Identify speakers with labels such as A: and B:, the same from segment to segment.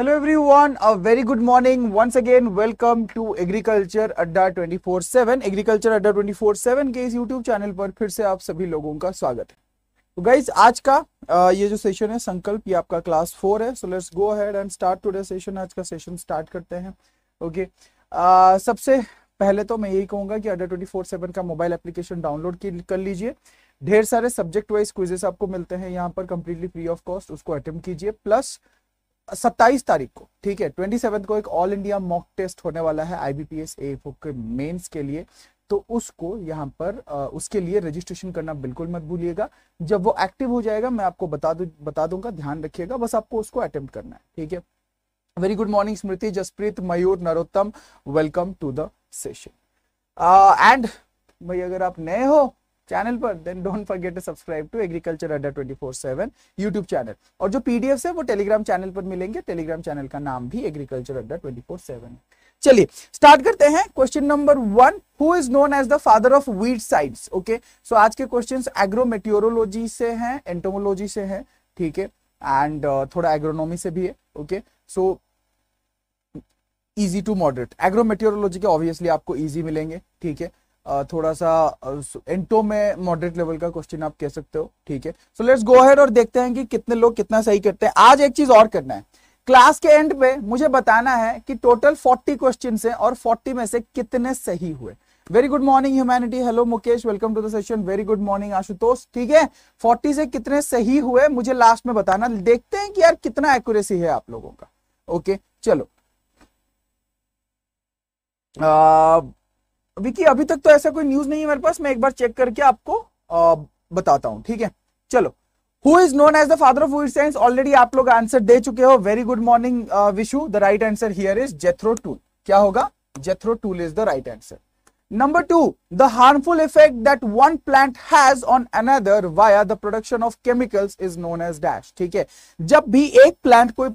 A: Hello everyone a very good morning once again welcome to agriculture Adda 24/7 agriculture Adda 24/7 के इस YouTube channel पर फिर से आप सभी लोगों का स्वागत है तो गाइज आज का ये जो सेशन है संकल्प ये आपका क्लास फोर है so let's go ahead and start today session आज का सेशन स्टार्ट करते हैं ओके okay. आ, सबसे पहले तो मैं यही कहूंगा कि अड्डा 24/7 का मोबाइल एप्लीकेशन डाउनलोड कर लीजिए ढेर सारे सब्जेक्ट वाइज क्विजेस आपको मिलते हैं यहाँ पर कंप्लीटली फ्री ऑफ कॉस्ट उसको अटेम्प्ट कीजिए प्लस सत्ताईस तारीख को ठीक है ट्वेंटी सेवन को एक ऑल इंडिया मॉक टेस्ट होने वाला है आईबीपीएस एएफओ के मेंस के लिए तो उसको यहां पर उसके लिए रजिस्ट्रेशन करना बिल्कुल मत भूलिएगा जब वो एक्टिव हो जाएगा मैं आपको बता दू बता दूंगा ध्यान रखिएगा बस आपको उसको अटेम्प्ट करना है ठीक है very good morning Smriti Jaspreet Mayur Narottam welcome to the session and भाई अगर आप नए हो चैनल पर then don't forget to subscribe to agriculture Adda twenty four seven YouTube channel और जो पीडीएफ है वो टेलीग्राम चैनल पर मिलेंगे टेलीग्राम चैनल का नाम भी agriculture Adda twenty four seven चलिए स्टार्ट करते हैं question number one who is known as the father of weed science okay so आज के क्वेश्चंस एग्रोमेट्योरोलॉजी से हैं एंटोमोलॉजी से हैं ठीक है एंड uh, थोड़ा एग्रोनॉमी से भी है okay so easy to moderate agrometeorology के ऑब्वियसली आपको इजी मिलेंगे ठीक है थोड़ा सा एंटो में मॉडरेट लेवल का क्वेश्चन आप कह सकते हो ठीक है सो लेट्स गो अहेड और देखते हैं कि कितने लोग कितना सही करते हैं आज एक चीज और करना है क्लास के एंड पे मुझे बताना है कि टोटल 40 क्वेश्चन है और 40 में से कितने सही हुए very good morning humanity hello Mukesh welcome to the session very good morning Ashutosh ठीक है फोर्टी से कितने सही हुए मुझे लास्ट में बताना देखते हैं कि यार कितना एक्यूरेसी है आप लोगों का ओके okay, चलो आ, विकी अभी तक तो ऐसा कोई न्यूज नहीं है मेरे पास मैं एक बार चेक करके आपको आ, बताता हूं ठीक है चलो who is known as the father of weed science already आप लोग आंसर दे चुके हो very good morning Vishu the right answer here is Jethro Tull क्या होगा Jethro Tull is the right answer number two the harmful effect that one plant has on another via the production of chemicals is known as dash ठीक है जब भी एक plant कोई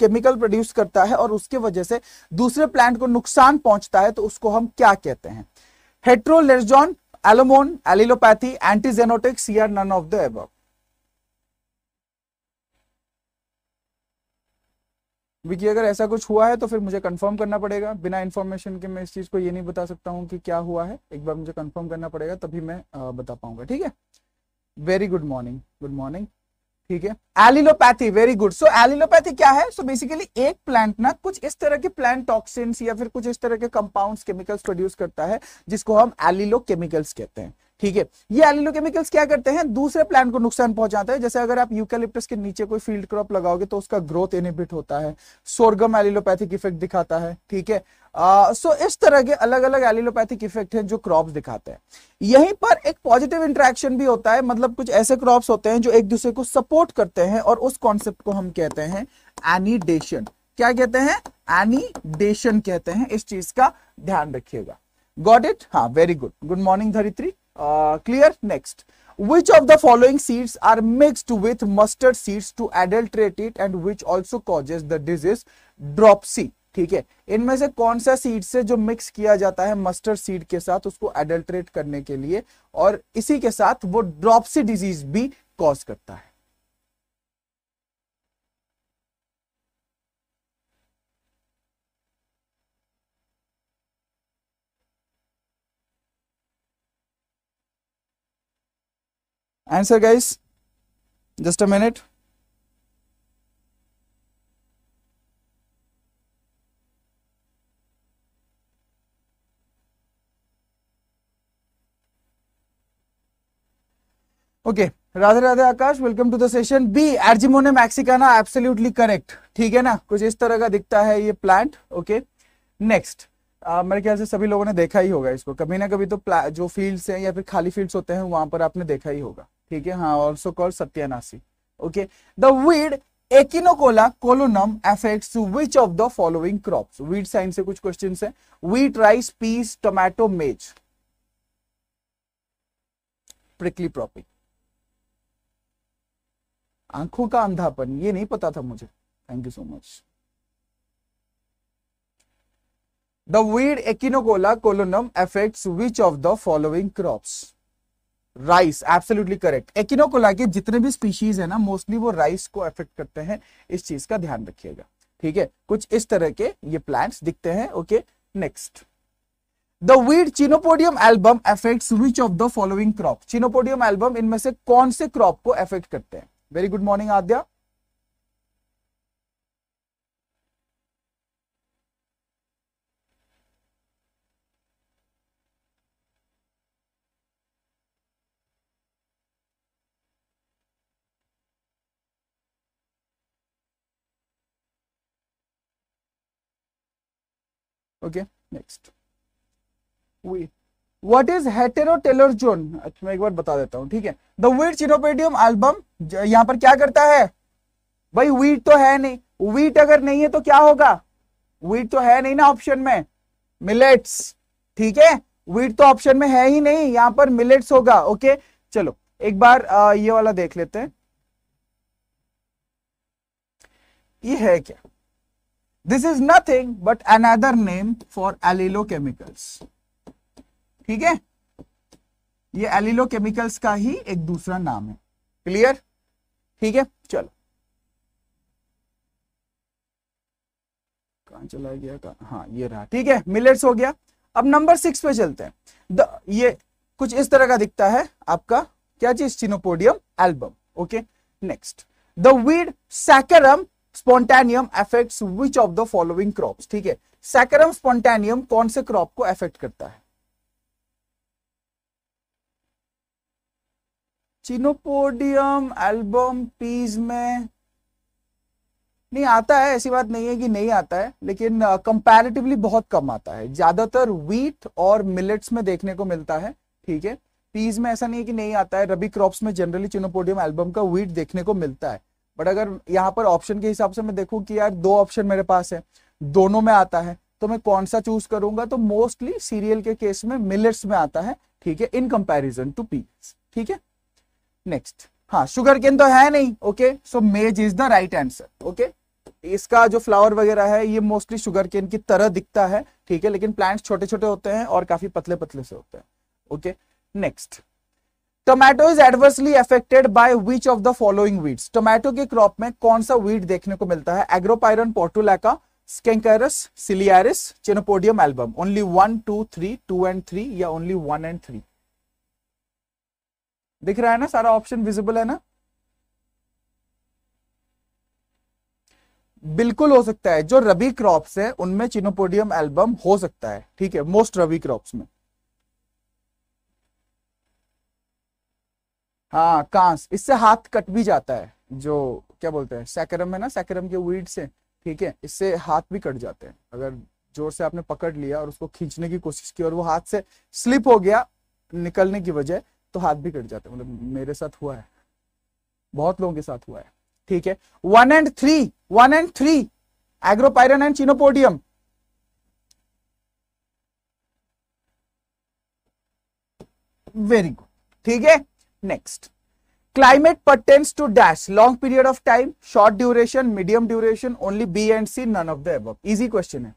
A: chemical produce करता है और उसके वजह से दूसरे प्लांट को नुकसान पहुंचता है तो उसको हम क्या कहते हैं हेट्रोलेजॉन allomone allelopathy antigenotics C or none of the above Vicky अगर ऐसा कुछ हुआ है तो फिर मुझे कंफर्म करना पड़ेगा बिना इन्फॉर्मेशन के मैं इस चीज को ये नहीं बता सकता हूँ कि क्या हुआ है एक बार मुझे कंफर्म करना पड़ेगा तभी मैं बता पाऊंगा ठीक है very good morning good morning ठीक है allelopathy very good so allelopathy क्या है सो so बेसिकली एक प्लांट ना कुछ इस तरह के प्लांट टॉक्सिन्स या फिर कुछ इस तरह के कंपाउंड केमिकल्स प्रोड्यूस करता है जिसको हम एलिलो केमिकल्स कहते हैं ठीक है ये एलिनोकेमिकल्स क्या करते हैं दूसरे प्लांट को नुकसान पहुंचाते हैं जैसे अगर आप यूकेलिप्टस के नीचे कोई फील्ड क्रॉप लगाओगे तो उसका ग्रोथ इनिबिट होता है सोर्गम एलिलोपैथिक इफेक्ट दिखाता है ठीक है आ, सो इस तरह के अलग अलग एलिलोपैथिक इफेक्ट हैं जो क्रॉप्स दिखाते हैं यहीं पर एक पॉजिटिव इंट्रैक्शन भी होता है मतलब कुछ ऐसे क्रॉप होते हैं जो एक दूसरे को सपोर्ट करते हैं और उस कॉन्सेप्ट को हम कहते हैं एनिडेशन क्या कहते हैं एनिडेशन कहते हैं इस चीज का ध्यान रखिएगा गॉट इट हाँ very good good morning Dharitri clear next which of the following seeds are mixed with mustard seeds to adulterate it and which also causes the disease dropsy ठीक है इनमें से कौन सा सीड से जो मिक्स किया जाता है मस्टर्ड सीड के साथ उसको एडल्ट्रेट करने के लिए और इसी के साथ वो ड्रॉपसी डिजीज भी कॉज करता है answer guys just a minute okay Radhe Radhe Aakash welcome to the session B Argemone mexicana absolutely correct ठीक है ना कुछ इस तरह का दिखता है ये प्लांट ओके नेक्स्ट मेरे ख्याल से सभी लोगों ने देखा ही होगा इसको कभी ना कभी तो जो फील्ड्स हैं या फिर खाली फील्ड्स होते हैं वहां पर आपने देखा ही होगा ठीक है हाँ ऑल्सो कॉल सत्यानाशी okay the weed Echinochloa colonum affects which of the following crops wheat साइन से कुछ क्वेश्चन है wheat rice peas tomato maize prickly प्रॉपिक आंखों का अंधापन ये नहीं पता था मुझे thank you so much the weed Echinochloa colonum affects which of the following crops rice absolutely correct Echinochloa के जितने भी स्पीशीज है ना मोस्टली वो राइस को अफेक्ट करते हैं इस चीज का ध्यान रखिएगा ठीक है कुछ इस तरह के ये प्लांट्स दिखते हैं okay next the weed Chenopodium album affect which of the following crop Chenopodium album इनमें से कौन से क्रॉप को अफेक्ट करते हैं very good morning Aadya okay next we what is heterotelergones अच्छा मैं एक बार बता देता हूं ठीक है द वीट चिनोपेडियम एल्बम यहां पर क्या करता है भाई वीट तो है नहीं वीट अगर नहीं है तो क्या होगा वीट तो है नहीं ना ऑप्शन में मिलेट्स ठीक है वीट तो ऑप्शन में है ही नहीं यहां पर मिलेट्स होगा ओके चलो एक बार आ, ये वाला देख लेते हैं ये है क्या this is nothing but another name for allelochemicals ठीक है ये एलिलो केमिकल्स का ही एक दूसरा नाम है क्लियर ठीक है चलो कहा चला गया का हाँ ये रहा ठीक है मिलेट्स हो गया अब नंबर सिक्स पे चलते हैं द ये कुछ इस तरह का दिखता है आपका क्या चीज Chenopodium album okay next the weed Saccharum spontaneum affect which of the following crop ठीक है सैकरम स्पॉन्टेनियम कौन से क्रॉप को एफेक्ट करता है चिनोपोडियम एल्बम पीज में नहीं आता है ऐसी बात नहीं है कि नहीं आता है लेकिन कंपैरेटिवली uh, बहुत कम आता है ज्यादातर व्हीट और मिलेट्स में देखने को मिलता है ठीक है पीज में ऐसा नहीं है कि नहीं आता है रबी क्रॉप्स में जनरली चिनोपोडियम एल्बम का व्हीट देखने को मिलता है बट अगर यहाँ पर ऑप्शन के हिसाब से मैं देखूँ कि यार दो ऑप्शन मेरे पास है दोनों में आता है तो मैं कौन सा चूज करूंगा तो मोस्टली सीरियल के केस में मिलेट्स में आता है ठीक है इन कंपेरिजन टू पी ठीक है नेक्स्ट हाँ शुगर केन तो है नहीं okay so maize is the right answer okay इसका जो फ्लावर वगैरह है ये मोस्टली शुगर केन की तरह दिखता है ठीक है लेकिन प्लांट्स छोटे छोटे होते हैं और काफी पतले पतले से होते हैं okay next tomato is adversely affected by which of the following weeds tomato के क्रॉप में कौन सा वीड देखने को मिलता है Agropyron Portulaca Cenchrus ciliaris Chenopodium album only one two three two and three या ओनली वन एंड थ्री दिख रहा है ना सारा ऑप्शन विजिबल है ना बिल्कुल हो सकता है जो रबी क्रॉप्स है उनमें चिनोपोडियम एल्बम हो सकता है ठीक है मोस्ट रबी क्रॉप्स में हाँ कांस इससे हाथ कट भी जाता है जो क्या बोलते हैं सैकरम है ना सैकरम के वीड से ठीक है इससे हाथ भी कट जाते हैं अगर जोर से आपने पकड़ लिया और उसको खींचने की कोशिश की और वो हाथ से स्लिप हो गया निकलने की वजह तो हाथ भी कट जाते हैं मतलब मेरे साथ हुआ है बहुत लोगों के साथ हुआ है ठीक है one and three one and three Agropyron and Chenopodium very good ठीक है next climate pertains to dash long period of time short duration medium duration only B and C none of the above easy question है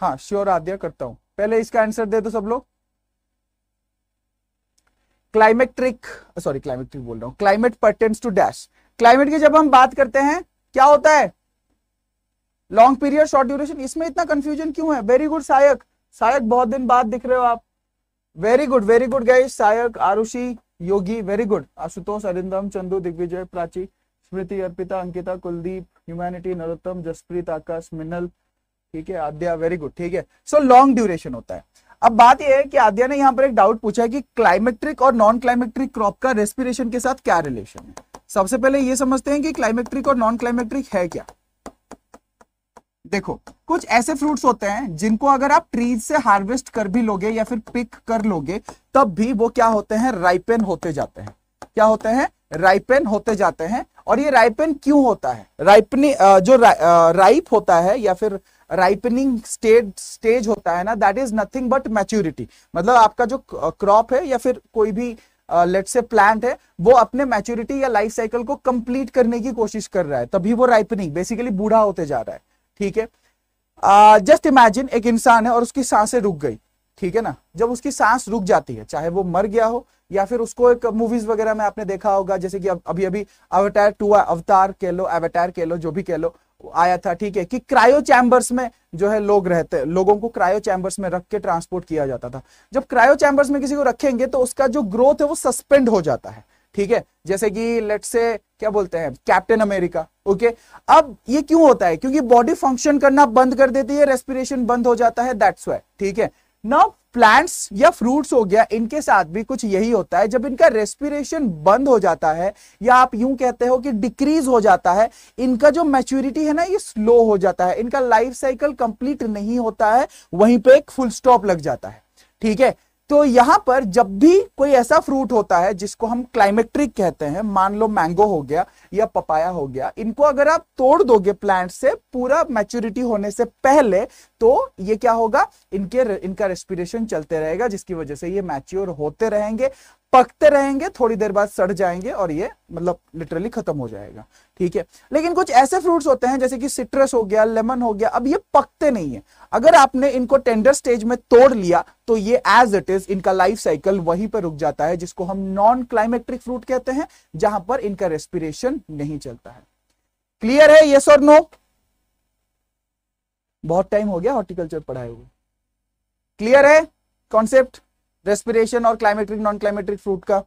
A: हाँ sure आद्य करता हूं पहले इसका answer दे दो सब लोग climacteric sorry climacteric बोल रहा हूं climate pertains to dash climate की जब हम बात करते हैं क्या होता है लॉन्ग पीरियड शॉर्ट ड्यूरेशन इसमें इतना कंफ्यूजन क्यों है वेरी गुड सायक सायक बहुत दिन बाद दिख रहे हो आप वेरी गुड वेरी गुड गई Sayak Aarushi Yogi very good Ashutosh Arindam Chandu Digvijay Prachi Smriti Arpita Ankita Kuldeep humanity Narottam Jaspreet Aakash Minal ठीक है आद्या वेरी गुड ठीक है सो लॉन्ग ड्यूरेशन होता है अब बात यह है कि आद्या ने यहाँ पर एक डाउट पूछा है कि क्लाइमेट्रिक और नॉन क्लाइमेट्रिक क्रॉप का रेस्पिरेशन के साथ क्या रिलेशन है सबसे पहले ये समझते हैं कि क्लाइमेट्रिक और नॉन क्लाइमेट्रिक है क्या देखो कुछ ऐसे फ्रूट्स होते हैं जिनको अगर आप ट्रीज से हार्वेस्ट कर भी लोगे या फिर पिक कर लोगे तब भी वो क्या होते हैं राइपेन होते जाते हैं क्या होते हैं राइपेन होते जाते हैं और ये राइपेन क्यों होता है राइपनिंग जो रा, राइप होता है या फिर राइपनिंग स्टेज स्टेज होता है ना that is nothing but maturity मतलब आपका जो क्रॉप है या फिर कोई भी लेट से प्लांट है वो अपने मैच्योरिटी या लाइफ साइकिल को कंप्लीट करने की कोशिश कर रहा है तभी वो राइपनिंग बेसिकली बूढ़ा होते जा रहा है ठीक है जस्ट इमेजिन एक इंसान है और उसकी सांसें रुक गई ठीक है ना जब उसकी सांस रुक जाती है चाहे वो मर गया हो या फिर उसको एक मूवीज वगैरह में आपने देखा होगा जैसे कि अभी अभी अवतार टू अवतार कह लो अवतार कह लो जो भी कह लो आया था ठीक है कि क्रायो चैंबर्स में जो है लोग रहते लोगों को क्रायो चैंबर्स में रख के ट्रांसपोर्ट किया जाता था जब क्रायो चैंबर्स में किसी को रखेंगे तो उसका जो ग्रोथ है वो सस्पेंड हो जाता है ठीक है जैसे कि लेट से क्या बोलते हैं कैप्टन अमेरिका ओके अब ये क्यों होता है क्योंकि बॉडी फंक्शन करना बंद कर देती है रेस्पिरेशन बंद हो जाता है दैट्स वाई ठीक है नाउ प्लांट्स या फ्रूट्स हो गया इनके साथ भी कुछ यही होता है जब इनका रेस्पिरेशन बंद हो जाता है या आप यूं कहते हो कि डिक्रीज हो जाता है इनका जो मैच्योरिटी है ना ये स्लो हो जाता है इनका लाइफ साइकिल कंप्लीट नहीं होता है वहीं पे एक फुल स्टॉप लग जाता है ठीक है तो यहां पर जब भी कोई ऐसा फ्रूट होता है जिसको हम क्लाइमेट्रिक कहते हैं मान लो मैंगो हो गया या पपाया हो गया इनको अगर आप तोड़ दोगे प्लांट से पूरा मैच्योरिटी होने से पहले तो ये क्या होगा इनके इनका रेस्पिरेशन चलते रहेगा जिसकी वजह से ये मैच्योर होते रहेंगे पकते रहेंगे थोड़ी देर बाद सड़ जाएंगे और ये मतलब लिटरली खत्म हो जाएगा ठीक है लेकिन कुछ ऐसे फ्रूट्स होते हैं जैसे कि सिट्रस हो गया लेमन हो गया अब ये पकते नहीं है अगर आपने इनको टेंडर स्टेज में तोड़ लिया तो ये एज इट इज इनका लाइफ साइकिल वहीं पर रुक जाता है जिसको हम नॉन क्लाइमेट्रिक फ्रूट कहते हैं जहां पर इनका रेस्पिरेशन नहीं चलता है क्लियर है ये और नो बहुत टाइम हो गया हॉर्टिकल्चर पढ़ाए हुए क्लियर है कॉन्सेप्ट रेस्पिरेशन और क्लाइमेट्रिक नॉन क्लाइमेट्रिक फ्रूट का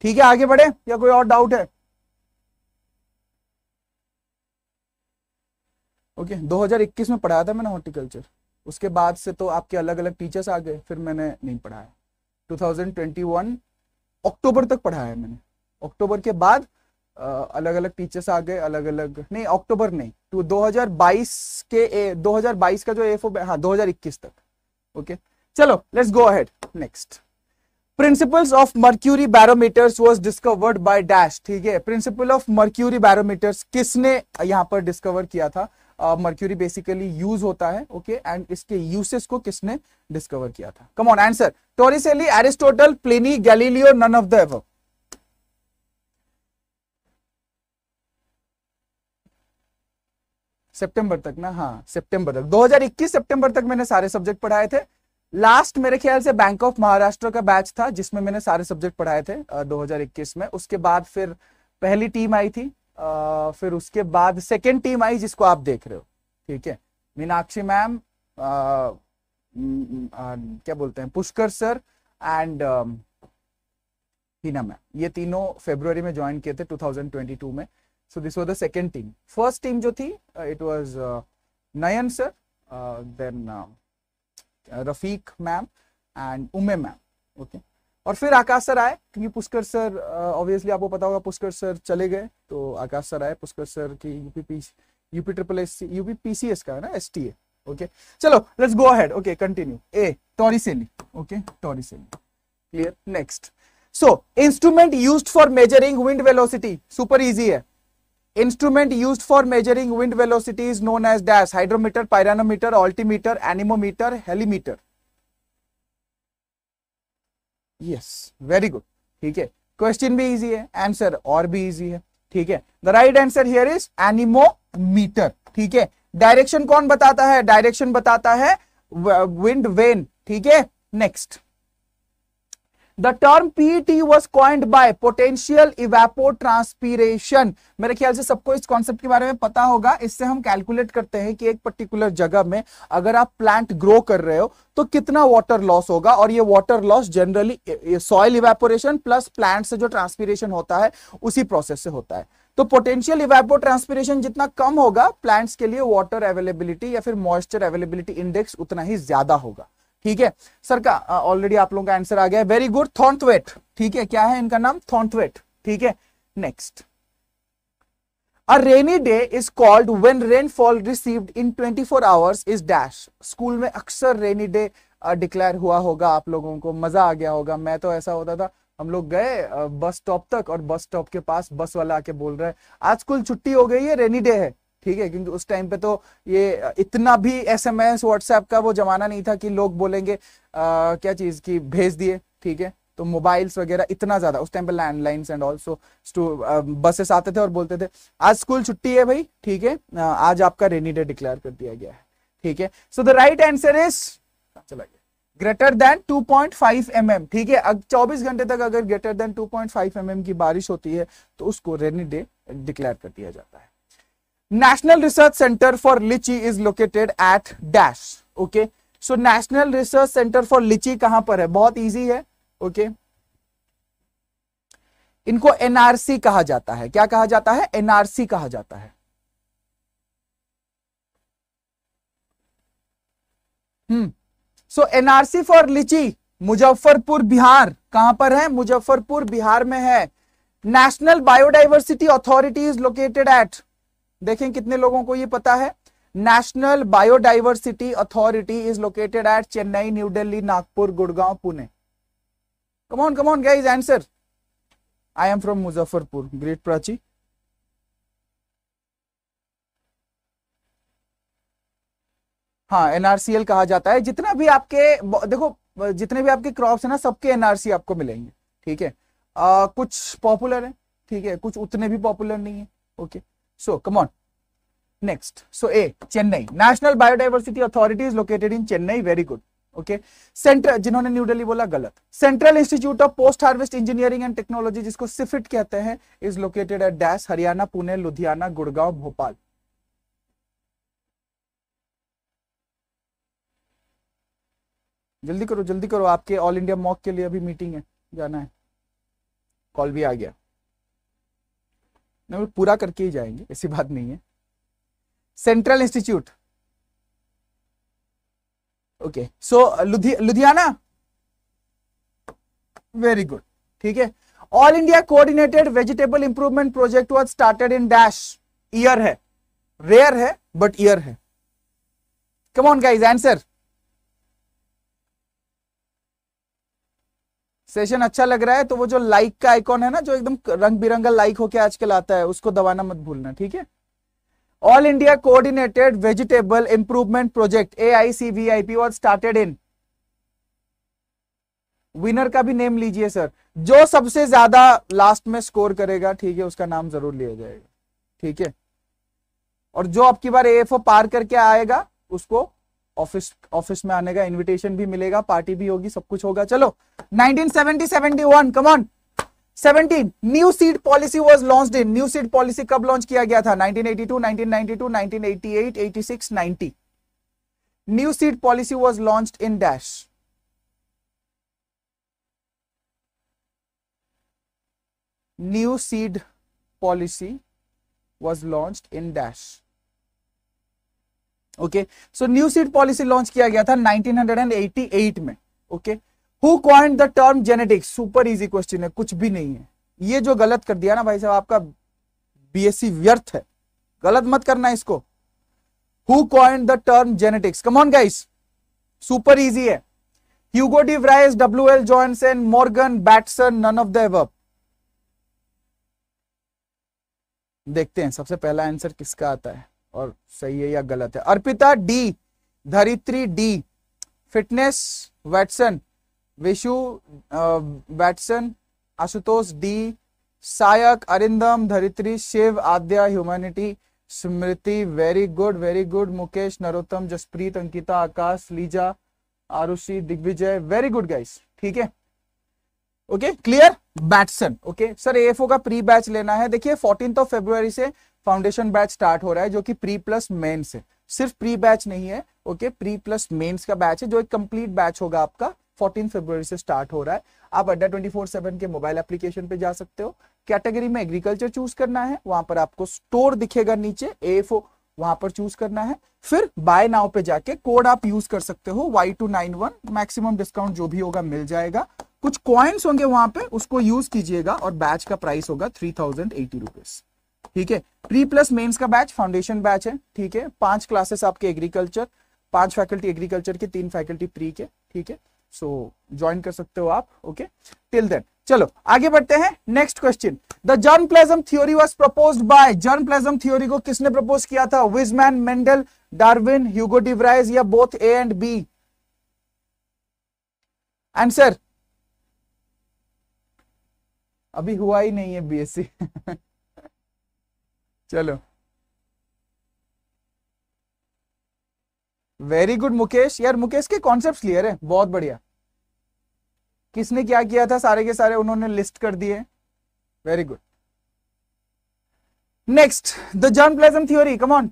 A: ठीक है आगे बढ़े या कोई और डाउट है ओके okay, 2021 में पढ़ाया था मैंने हॉर्टिकल्चर उसके बाद से तो आपके अलग अलग टीचर्स आ गए फिर मैंने नहीं पढ़ाया 2021 अक्टूबर तक पढ़ाया मैंने अक्टूबर के बाद आ, अलग अलग टीचर्स आ गए अलग अलग नहीं अक्टूबर नहीं तो 2022 के ए 2022 का जो एफ हाँ दो तक ओके okay? चलो let's go ahead next principles of mercury barometers was discovered by dash ठीक है प्रिंसिपल ऑफ मर्क्यूरी बैरोमीटर्स किसने यहां पर डिस्कवर किया था मर्क्यूरी बेसिकली यूज होता है ओके okay? एंड इसके यूसेस को किसने डिस्कवर किया था come on answer Torricelli Aristotle Pliny Galileo none of the above सितंबर तक ना हाँ सितंबर तक 2021 सितंबर तक मैंने सारे सब्जेक्ट पढ़ाए थे लास्ट मेरे ख्याल से बैंक ऑफ महाराष्ट्र का बैच था जिसमें मैंने सारे सब्जेक्ट पढ़ाए थे दो में उसके बाद फिर पहली टीम आई थी फिर उसके बाद सेकेंड टीम आई जिसको आप देख रहे हो ठीक है मीनाक्षी मैम क्या बोलते हैं Pushkar sir and Heena ma'am ये तीनों फेब्रुवरी में ज्वाइन किए थे 2022 में so this was the second team first team जो थी it was Nayan sir then Rafiq ma'am and Ume ma'am okay और फिर आकाश सर आए क्योंकि पुष्कर सर ऑब्वियसली uh, आपको पता होगा पुष्कर सर चले गए तो आकाश सर आए पुष्कर सर की UP UP triple S C UP PCS का है ना एस टी ए ओके चलो let's go ahead okay continue A Torricelli okay Torricelli clear next so instrument used for measuring wind velocity super easy है instrument use for measuring wind velocity is known as dash hydrometer pyranometer altimeter anemometer heliometer yes very good ठीक है question भी easy है answer और भी easy है ठीक है the right answer here is anemometer ठीक है डायरेक्शन कौन बताता है डायरेक्शन बताता है विंड वेन ठीक है next the term PT was coined by potential evapotranspiration मेरे ख्याल से सबको इस कॉन्सेप्ट के बारे में पता होगा इससे हम कैलकुलेट करते हैं कि एक पर्टिकुलर जगह में अगर आप प्लांट ग्रो कर रहे हो तो कितना वाटर लॉस होगा और ये water loss generally soil evaporation plus plant से जो ट्रांसपीरेशन होता है उसी प्रोसेस से होता है तो पोटेंशियल इवेपो ट्रांसपीरेशन जितना कम होगा प्लांट्स के लिए वाटर अवेलेबिलिटी या फिर मॉइस्चर अवेलेबिलिटी इंडेक्स उतना ही ज्यादा होगा ठीक है सर का ऑलरेडी uh, आप लोगों का आंसर आ गया वेरी गुड थॉन्थवेट ठीक है क्या है इनका नाम थॉन्थवेट ठीक है next A rainy day is called when receive in twenty 24 hours is dash school में अक्सर रेनी डे डिक्लेयर हुआ होगा आप लोगों को मजा आ गया होगा मैं तो ऐसा होता था हम लोग गए बस uh, स्टॉप तक और बस स्टॉप के पास बस वाला आके बोल रहा है आज स्कूल छुट्टी हो गई है रेनी डे है ठीक है क्योंकि उस टाइम पे तो ये इतना भी एस व्हाट्सएप का वो जमाना नहीं था कि लोग बोलेंगे आ, क्या चीज की भेज दिए ठीक है तो मोबाइल्स वगैरह इतना ज्यादा उस टाइम पे लैंडलाइंस एंड ऑल्सो बसेस आते थे और बोलते थे आज स्कूल छुट्टी है भाई ठीक है आज आपका रेनी डे डिक्लेयर कर दिया गया है ठीक है so the right answer is चला गया ग्रेटर देन 2.5 पॉइंट mm, ठीक है अब 24 घंटे तक अगर ग्रेटर देन 2.5 पॉइंट mm की बारिश होती है तो उसको रेनी डे डिक्लेयर कर दिया जाता है National Research Center for Lychee is located at dash. Okay. So National Research Center for Lychee कहां पर है बहुत easy है Okay. इनको एनआरसी कहा जाता है क्या कहा जाता है एनआरसी कहा जाता है हम्म सो एनआरसी फॉर लिची मुजफ्फरपुर बिहार कहां पर है मुजफ्फरपुर बिहार में है national biodiversity authority is located at देखें कितने लोगों को ये पता है national biodiversity authority is located at Chennai New Delhi Nagpur Gurgaon Pune come on come on guys answer I am from Muzaffarpur great Prachi हाँ एनआरसीएल कहा जाता है जितना भी आपके देखो जितने भी आपके क्रॉप है ना सबके एनआरसी आपको मिलेंगे ठीक है आ, कुछ पॉपुलर है ठीक है कुछ उतने भी पॉपुलर नहीं है okay So come on. Next. So A, Chennai. National Biodiversity Authority is located in Chennai. Very good. Okay central जिन्होंने न्यू दिल्ली बोला गलत central institute of post harvest engineering and technology जिसको सिफिट कहते हैं is located at dash Haryana Pune Ludhiana Gurgaon Bhopal जल्दी करो जल्दी करो आपके ऑल इंडिया मॉक के लिए अभी मीटिंग है जाना है कॉल भी आ गया ना पूरा करके ही जाएंगे ऐसी बात नहीं है central institute okay so Ludhiana very good ठीक है all India coordinated vegetable improvement project was started in dash year है रेयर है बट ईयर है come on guys answer session अच्छा लग रहा है तो वो जो लाइक का आइकॉन है ना जो एकदम रंग बिरंगा लाइक होके आजकल आता है उसको दबाना मत भूलना ठीक है all India coordinated vegetable improvement project A I C V I P was started in winner का भी नेम लीजिए सर जो सबसे ज्यादा लास्ट में स्कोर करेगा ठीक है उसका नाम जरूर लिया जाएगा ठीक है और जो आपकी बार एफ पार करके आएगा उसको ऑफिस ऑफिस में आने का इनविटेशन भी मिलेगा पार्टी भी होगी सब कुछ होगा चलो 1970 71 come on 17 new policy was launched in new seed policy कब लॉन्च किया गया था 1982 1992 1988 86 90 new seed policy was launched in dash new seed policy was in dash 1982 okay so new seed policy launch किया गया था 1988 में okay who coined the term genetics super easy question है कुछ भी नहीं है ये जो गलत कर दिया ना भाई साहब आपका बीएससी व्यर्थ है गलत मत करना इसको who coined the term genetics come on guys super easy है Hugo de Vries W L Johannsen Morgan Bateson none of the above देखते हैं सबसे पहला आंसर किसका आता है और सही है या गलत है अर्पिता डी धरित्री डी fitness Watson Vishu Watson Ashutosh डी Sayak Arindam Dharitri Shiv Adya humanity Smriti very good very good Mukesh Narottam Jaspreet Ankita Akash Lisa Arushi Digvijay very good guys ठीक है okay clear Batson okay sir AFO का प्री बैच लेना है देखिए फोर्टीन ऑफ फेब्रुवरी से फाउंडेशन बैच स्टार्ट हो रहा है जो कि प्री प्लस मेन्स है सिर्फ प्री बैच नहीं है ओके प्री प्लस मेन्स का बैच है जो एक कंप्लीट बैच होगा आपका 14 फरवरी से स्टार्ट हो रहा है आप अड्डा 24/7 के मोबाइल एप्लीकेशन पे जा सकते हो कैटेगरी में एग्रीकल्चर चूज करना है वहां पर आपको स्टोर दिखेगा नीचे ए वहां पर चूज करना है फिर बाय नाउ पे जाके कोड आप यूज कर सकते हो Y two nine one maximum discount जो भी होगा मिल जाएगा कुछ क्वाइंस होंगे वहां पे उसको यूज कीजिएगा और बैच का प्राइस होगा थ्री थाउजेंड एटी रुपीज ठीक है प्री प्लस मेंस का बैच फाउंडेशन बैच है ठीक है पांच क्लासेस आपके एग्रीकल्चर पांच फैकल्टी एग्रीकल्चर के तीन फैकल्टी प्री के ठीक है सो ज्वाइन कर सकते हो आप ओके टिल देन चलो आगे बढ़ते हैं next question the germ plasm theory was propose by germ plasm theory को किसने प्रपोज किया था Weismann Mendel Darwin Hugo de Vries या both A and B answer अभी हुआ ही नहीं है बीएससी चलो वेरी गुड मुकेश यार मुकेश के कॉन्सेप्ट क्लियर है बहुत बढ़िया किसने क्या किया था सारे के सारे उन्होंने लिस्ट कर दिए very good next the germ plasm theory come on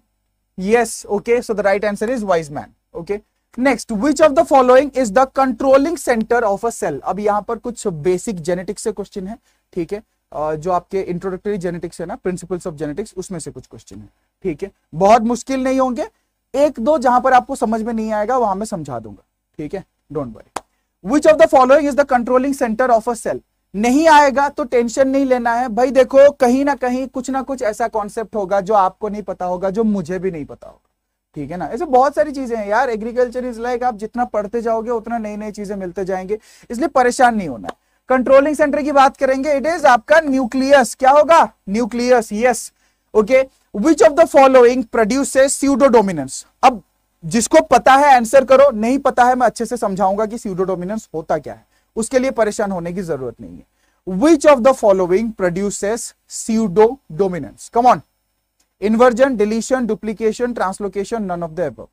A: yes okay so the right answer is Weismann okay next which of the following is the controlling centre of a cell अब यहां पर कुछ basic genetics से question है ठीक है जो आपके इंट्रोडक्टरी जेनेटिक्स है ना प्रिंसिपल्स ऑफ जेनेटिक्स उसमें से कुछ क्वेश्चन है ठीक है बहुत मुश्किल नहीं होंगे एक दो जहां पर आपको समझ में नहीं आएगा वहां मैं समझा दूंगा ठीक है don't worry which of the following is the controlling centre of a cell नहीं आएगा तो टेंशन नहीं लेना है भाई देखो कहीं ना कहीं कुछ ना कुछ ऐसा कॉन्सेप्ट होगा जो आपको नहीं पता होगा जो मुझे भी नहीं पता होगा ठीक है ना ऐसे बहुत सारी चीजें हैं यार एग्रीकल्चर इज लाइक आप जितना पढ़ते जाओगे उतना नई नई चीजें मिलते जाएंगे इसलिए परेशान नहीं होना है कंट्रोलिंग सेंटर की बात करेंगे इट इज आपका न्यूक्लियस क्या होगा nucleus yes okay which of the following produce pseudo अब जिसको पता है आंसर करो नहीं पता है मैं अच्छे से समझाऊंगा कि सीडो डोमिनेंस होता क्या है उसके लिए परेशान होने की जरूरत नहीं है which of the following produces pseudo dominance come on inversion deletion duplication translocation none of the above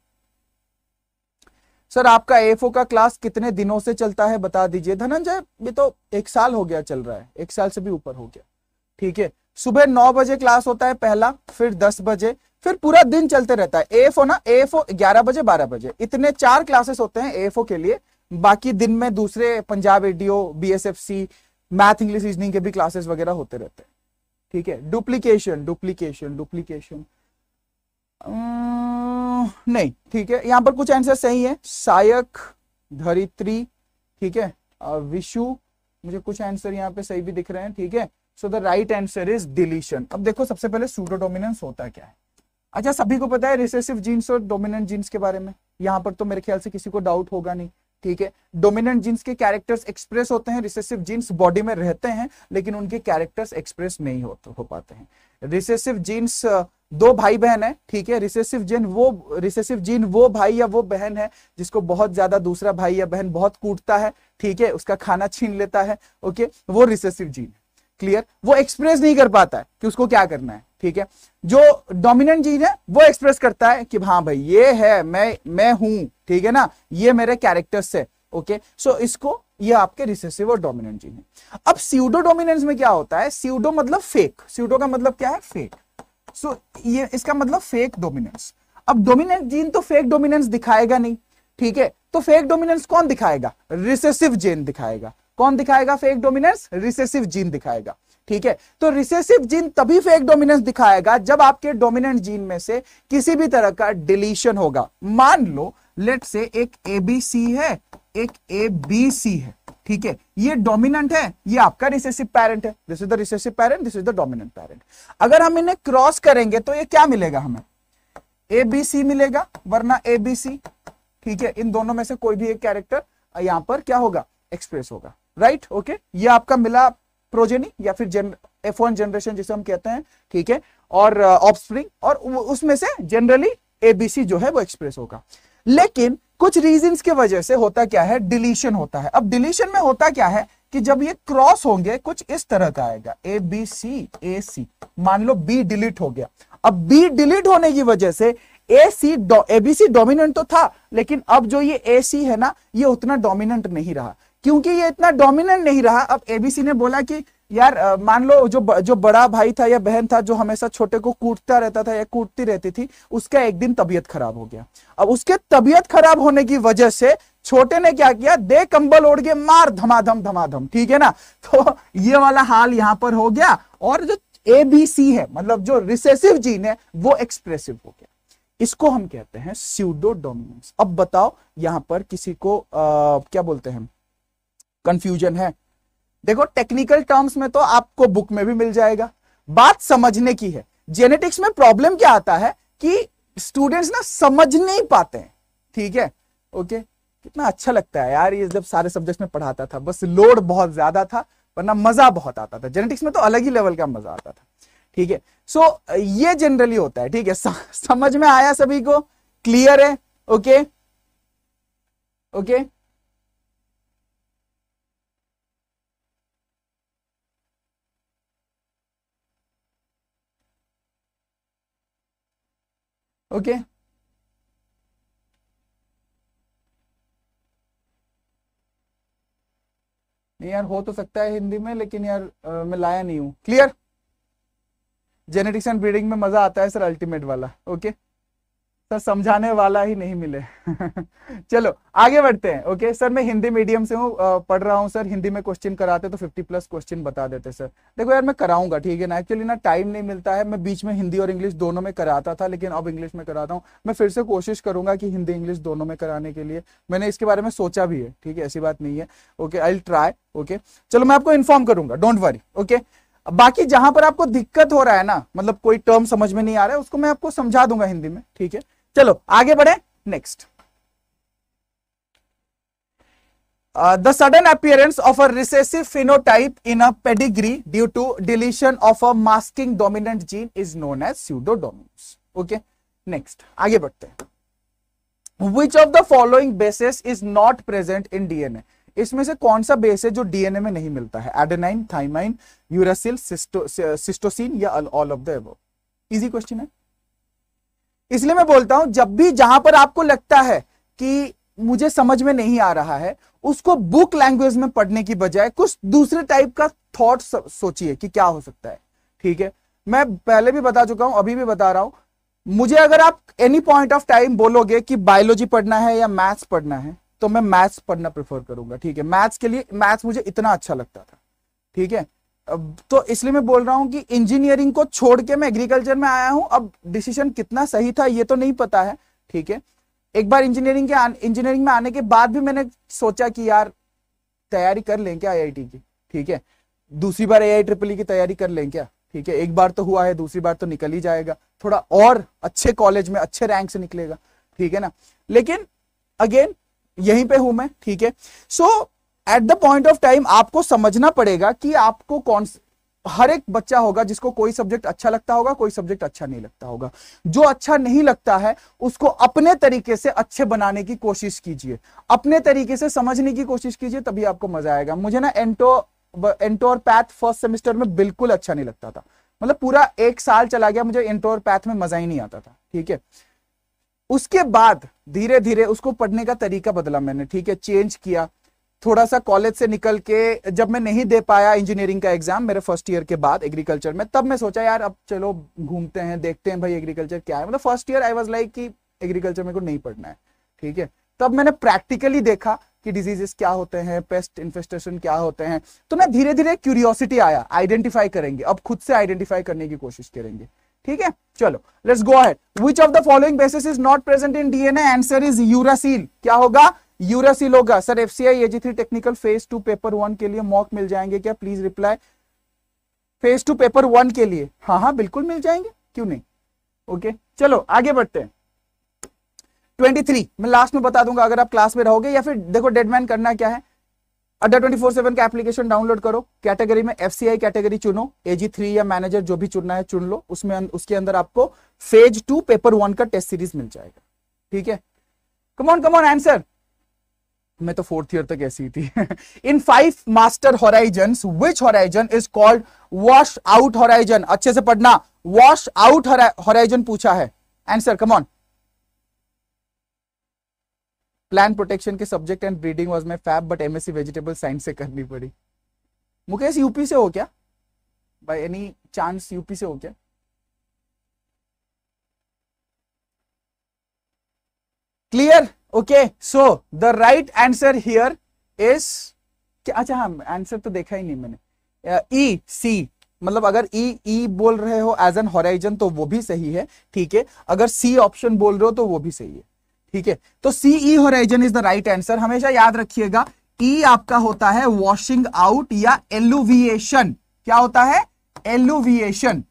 A: sir आपका एफ का क्लास कितने दिनों से चलता है बता दीजिए धनंजय ये तो एक साल हो गया चल रहा है एक साल से भी ऊपर हो गया ठीक है सुबह नौ बजे क्लास होता है पहला फिर दस बजे फिर पूरा दिन चलते रहता है एफ ना एफ ओ ग्यारह बजे बारह बजे इतने चार क्लासेस होते हैं एफ ओ के लिए बाकी दिन में दूसरे Punjab ADO C math English reasoning के भी क्लासेस वगैरह होते रहते हैं ठीक है डुप्लीकेशन डुप्लीकेशन डुप्लीकेशन नहीं ठीक है यहाँ पर कुछ आंसर सही है सायक धरित्री ठीक है विशु मुझे कुछ आंसर यहाँ पे सही भी दिख रहे हैं ठीक है so the right answer is deletion अब देखो सबसे पहले सूडो डोमिनेंस होता क्या है अच्छा सभी को पता है रिसेसिव जीन्स और डोमिनेंट जीन्स के बारे में यहां पर तो मेरे ख्याल से किसी को डाउट होगा नहीं ठीक है डोमिनेंट जीन्स के कैरेक्टर्स एक्सप्रेस होते हैं रिसेसिव जीन्स बॉडी में रहते हैं लेकिन उनके कैरेक्टर्स एक्सप्रेस नहीं हो, हो पाते हैं रिसेसिव जीन्स दो भाई बहन है ठीक है रिसेसिव जीन वो रिसेसिव जीन वो भाई या वो बहन है जिसको बहुत ज्यादा दूसरा भाई या बहन बहुत कूटता है ठीक है उसका खाना छीन लेता है ओके वो रिसेसिव जीन क्लियर वो एक्सप्रेस नहीं कर पाता है कि उसको क्या करना है ठीक है जो डोमिनेंट जीन है वो एक्सप्रेस करता है कि हाँ भाई ये है मैं मैं हूं ठीक है ना ये मेरे कैरेक्टर्स है ओके सो इसको ये आपके रिसेसिव और डोमिनेंट जीन है अब सीडो डोमिनेंस में क्या होता है सीडो मतलब फेक सीडो का मतलब क्या है फेक सो so, ये इसका मतलब फेक डोमिनेंस अब डोमिनेंट जीन तो फेक डोमिनेंस दिखाएगा नहीं ठीक है तो फेक डोमिनेंस कौन दिखाएगा रिसेसिव जेन दिखाएगा कौन दिखाएगा फेक डोमिनेंस रिसेसिव जीन दिखाएगा ठीक है तो रिसेसिव जीन तभी फेक डोमिनेंस दिखाएगा जब आपके डोमिनेंट जीन में से किसी भी तरह का डिलीशन होगा मान लो लेट से एक एबीसी है एक ए बी सी है ठीक है ये डोमिनेंट है ये आपका रिसेसिव पेरेंट है this is the recessive parent this is the dominant parent अगर हम इन्हें क्रॉस करेंगे तो ये क्या मिलेगा हमें एबीसी मिलेगा वरना एबीसी ठीक है इन दोनों में से कोई भी एक कैरेक्टर यहां पर क्या होगा एक्सप्रेस होगा राइट ओके ये आपका मिला प्रोजेनी या फिर एफ वन जनरेशन जिसे हम कहते हैं ठीक है और ऑफस्प्रिंग uh, और उसमें से जनरली एबीसी जो है वो एक्सप्रेस होगा लेकिन कुछ रीजन के वजह से होता क्या है डिलीशन होता है अब डिलीशन में होता क्या है कि जब ये क्रॉस होंगे कुछ इस तरह का आएगा ए बी सी ए सी मान लो बी डिलीट हो गया अब बी डिलीट होने की वजह से ए सी एबीसी डोमिनेंट तो था लेकिन अब जो ये ए सी है ना ये उतना डोमिनेंट नहीं रहा क्योंकि ये इतना डोमिनेंट नहीं रहा अब एबीसी ने बोला कि यार मान लो जो जो बड़ा भाई था या बहन था जो हमेशा छोटे को कूटता रहता था या कूटती रहती थी उसका एक दिन तबियत खराब हो गया अब उसके तबियत खराब होने की वजह से छोटे ने क्या किया दे कंबल ओढ़ के मार धमाधम धमाधम ठीक है ना तो ये वाला हाल यहां पर हो गया और जो एबीसी है मतलब जो रिसेसिव जीन है वो एक्सप्रेसिव हो गया इसको हम कहते हैं स्यूडो डोमिनेंस अब बताओ यहां पर किसी को आ, क्या बोलते हैं कंफ्यूजन है देखो टेक्निकल टर्म्स में तो आपको बुक में भी मिल जाएगा बात समझने की है जेनेटिक्स में प्रॉब्लम क्या आता है कि स्टूडेंट्स ना समझ नहीं पाते हैं ठीक है ओके कितना अच्छा लगता है यार ये जब सारे सब्जेक्ट में पढ़ाता था बस लोड बहुत ज्यादा था वरना मजा बहुत आता था जेनेटिक्स में तो अलग ही लेवल का मजा आता था ठीक है सो ये जनरली होता है ठीक है समझ में आया सभी को क्लियर है ओके ओके okay? okay नहीं यार हो तो सकता है हिंदी में लेकिन यार आ, मैं लाया नहीं हूं क्लियर जेनेटिक्स एंड ब्रीडिंग में मजा आता है सर अल्टीमेट वाला ओके okay? सर तो समझाने वाला ही नहीं मिले चलो आगे बढ़ते हैं ओके सर मैं हिंदी मीडियम से हूँ पढ़ रहा हूँ सर हिंदी में क्वेश्चन कराते तो 50 प्लस क्वेश्चन बता देते सर देखो यार मैं कराऊंगा ठीक है ना एक्चुअली ना टाइम नहीं मिलता है मैं बीच में हिंदी और इंग्लिश दोनों में कराता था लेकिन अब इंग्लिश में कराता हूँ मैं फिर से कोशिश करूंगा कि हिंदी इंग्लिश दोनों में कराने के लिए मैंने इसके बारे में सोचा भी है ठीक है ऐसी बात नहीं है okay I will try okay चलो मैं आपको इन्फॉर्म करूंगा डोंट वरी ओके बाकी जहां पर आपको दिक्कत हो रहा है ना मतलब कोई टर्म समझ में नहीं आ रहा है उसको मैं आपको समझा दूंगा हिंदी में ठीक है चलो आगे बढ़े next the sudden appearance of a recessive phenotype in a pedigree due to deletion of a masking dominant gene is known as pseudo okay next आगे बढ़ते हैं Which of the following bases is not present in DNA? इसमें से कौन सा base है जो DNA में नहीं मिलता है एडेनाइन thymine, uracil, cystosine या all of the above? Easy question है इसलिए मैं बोलता हूं जब भी जहां पर आपको लगता है कि मुझे समझ में नहीं आ रहा है उसको बुक लैंग्वेज में पढ़ने की बजाय कुछ दूसरे टाइप का थॉट सोचिए कि क्या हो सकता है ठीक है मैं पहले भी बता चुका हूं अभी भी बता रहा हूं मुझे अगर आप एनी पॉइंट ऑफ टाइम बोलोगे कि बायोलॉजी पढ़ना है या मैथ्स पढ़ना है तो मैं मैथ्स पढ़ना प्रेफर करूंगा ठीक है मैथ्स के लिए मैथ्स मुझे इतना अच्छा लगता था ठीक है तो इसलिए मैं बोल रहा हूं कि इंजीनियरिंग को छोड़ के मैं एग्रीकल्चर में आया हूं अब डिसीजन कितना सही था ये तो नहीं पता है ठीक है एक बार इंजीनियरिंग के इंजीनियरिंग में आने के बाद भी मैंने सोचा कि यार तैयारी कर लें क्या आई की ठीक है दूसरी बार ए आई ट्रिपल की तैयारी कर लें क्या ठीक है एक बार तो हुआ है दूसरी बार तो निकल ही जाएगा थोड़ा और अच्छे कॉलेज में अच्छे रैंक से निकलेगा ठीक है ना लेकिन अगेन यहीं पे हूं मैं ठीक है so so, at the point of time आपको समझना पड़ेगा कि आपको कौन हर एक बच्चा होगा जिसको कोई सब्जेक्ट अच्छा लगता होगा कोई सब्जेक्ट अच्छा नहीं लगता होगा जो अच्छा नहीं लगता है उसको अपने तरीके से अच्छे बनाने की कोशिश कीजिए अपने तरीके से समझने की कोशिश कीजिए तभी आपको मजा आएगा मुझे ना एंटो एंटोर पैथ फर्स्ट सेमेस्टर में बिल्कुल अच्छा नहीं लगता था मतलब पूरा एक साल चला गया मुझे एंटोर पैथ में मजा ही नहीं आता था ठीक है उसके बाद धीरे धीरे उसको पढ़ने का तरीका बदला मैंने ठीक है चेंज किया थोड़ा सा कॉलेज से निकल के जब मैं नहीं दे पाया इंजीनियरिंग का एग्जाम मेरे फर्स्ट ईयर के बाद एग्रीकल्चर में तब मैं सोचा यार अब चलो घूमते हैं देखते हैं भाई एग्रीकल्चर क्या है मतलब first year I was like कि एग्रीकल्चर मेरे को नहीं पढ़ना है ठीक है तब मैंने प्रैक्टिकली देखा कि डिजीजेस क्या होते हैं पेस्ट इन्फेस्टेशन क्या होते हैं तो मैं धीरे धीरे क्यूरियोसिटी आया आइडेंटिफाई करेंगे अब खुद से आइडेंटिफाई करने की कोशिश करेंगे ठीक है चलो let's go ahead which of the following basis is not present in DNA answer is uracil क्या होगा यूरासिल होगा sir F C three technical phase two paper one के लिए मॉक मिल जाएंगे क्या please reply phase two paper one के लिए हाँ हाँ बिल्कुल मिल जाएंगे क्यों नहीं ओके चलो आगे बढ़ते हैं 23 मैं लास्ट में बता दूंगा अगर आप क्लास में रहोगे या फिर देखो डेडमैन करना क्या है अड्डा 24/7 का एप्लीकेशन डाउनलोड करो कैटेगरी में एफ कैटेगरी चुनो एजी थ्री या मैनेजर जो भी चुनना है चुन लो उसमें उसके अंदर आपको फेज टू पेपर वन का टेस्ट सीरीज मिल जाएगा ठीक है कमोन कमोन आंसर मैं तो फोर्थ ईयर तक ऐसी थी in five master horizon which horizon is called wash out horizon अच्छे से पढ़ना वॉश आउट होराइजन पूछा है आंसर ऑन प्लांट प्रोटेक्शन के subject and breeding was my fav but MSc vegetable science से करनी पड़ी मुकेश यूपी से हो क्या बाय एनी चांस यूपी से हो क्या clear so the right answer here is क्या अच्छा हाँ आंसर तो देखा ही नहीं मैंने ई सी e, मतलब अगर ई e, ई e बोल रहे हो एज एन होराइजन तो वो भी सही है ठीक है अगर सी ऑप्शन बोल रहे हो तो वो भी सही है ठीक है तो C E horizon is the right answer हमेशा याद रखिएगा ई e आपका होता है वॉशिंग आउट या एलुविएशन क्या होता है एलुविएशन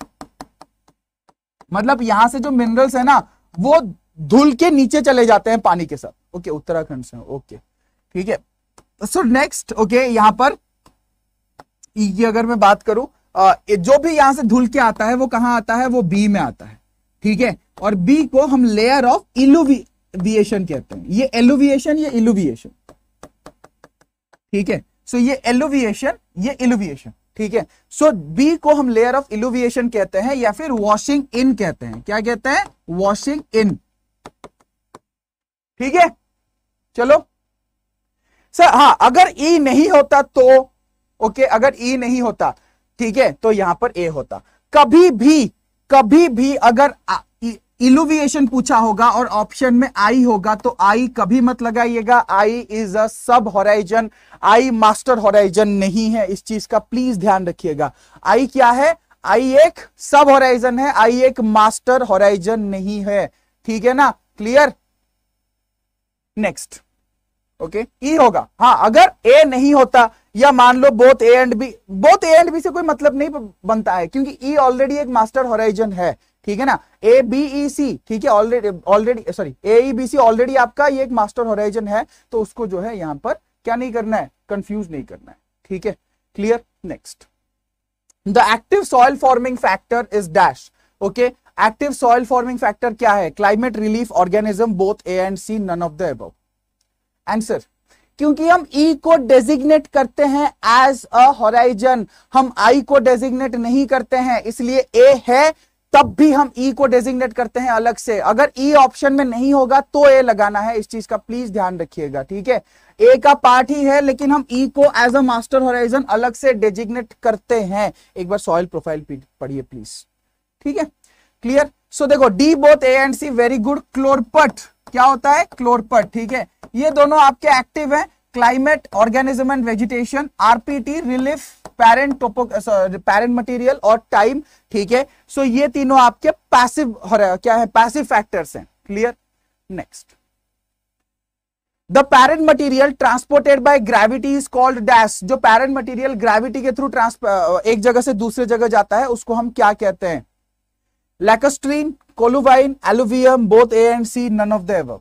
A: मतलब यहां से जो मिनरल्स है ना वो धूल के नीचे चले जाते हैं पानी के साथ ओके उत्तराखंड से ओके ठीक है सो नेक्स्ट ओके यहां पर ये अगर मैं बात करूं आ, जो भी यहां से धुल के आता है वो कहां आता है वो बी में आता है ठीक है और बी को हम लेयर ऑफ इलुविएशन कहते हैं ये एलुविएशन ये इलुविएशन ठीक है सो so, ये एलुविएशन ये इलुविएशन ठीक है सो बी को हम लेयर ऑफ इलुविएशन कहते हैं या फिर वॉशिंग इन कहते हैं क्या कहते हैं वॉशिंग इन ठीक है चलो सर हाँ अगर ई e नहीं होता तो ओके अगर ई e नहीं होता ठीक है तो यहां पर ए होता कभी भी कभी भी अगर इलुविएशन पूछा होगा और ऑप्शन में आई होगा तो आई कभी मत लगाइएगा आई इज अ सब हॉराइजन आई मास्टर होराइजन नहीं है इस चीज का प्लीज ध्यान रखिएगा आई क्या है आई एक सब हॉराइजन है आई एक मास्टर होराइजन नहीं है ठीक है ना clear next okay E e होगा हाँ अगर ए नहीं होता या मान लो both A and B both A and B से कोई मतलब नहीं बनता है क्योंकि ई e ऑलरेडी एक मास्टर होराइजन है ठीक है ना ए बी ई सी ठीक है already already sorry A B C already आपका ये एक मास्टर होराइजन है तो उसको जो है यहां पर क्या नहीं करना है कंफ्यूज नहीं करना है ठीक है clear next the active soil forming factor is dash okay active soil forming factor क्या है climate relief organism both A and C none of the above answer क्योंकि हम ई e को डेजिग्नेट करते हैं एज अ होराइजन हम आई को designate नहीं करते हैं इसलिए ए है तब भी हम ई e को डेजिग्नेट करते हैं अलग से अगर ई e ऑप्शन में नहीं होगा तो ए लगाना है इस चीज का प्लीज ध्यान रखिएगा ठीक है ए का पार्ट ही है लेकिन हम ई e को एज अ मास्टर हॉराइजन अलग से डेजिग्नेट करते हैं एक बार सॉइल प्रोफाइल पढ़िए प्लीज ठीक है क्लियर सो so, देखो D both A and C very good clorpt क्या होता है क्लोरपट ठीक है ये दोनों आपके एक्टिव हैं climate organism and vegetation RPT relief parent topo parent material और टाइम ठीक है सो ये तीनों आपके पैसिव क्या है पैसिव फैक्टर्स हैं clear next the parent material transported by gravity is called dash जो पेरेंट मटेरियल ग्रेविटी के थ्रू uh, एक जगह से दूसरे जगह जाता है उसको हम क्या कहते हैं lacustrine colluvium eluvium both A and C none of the above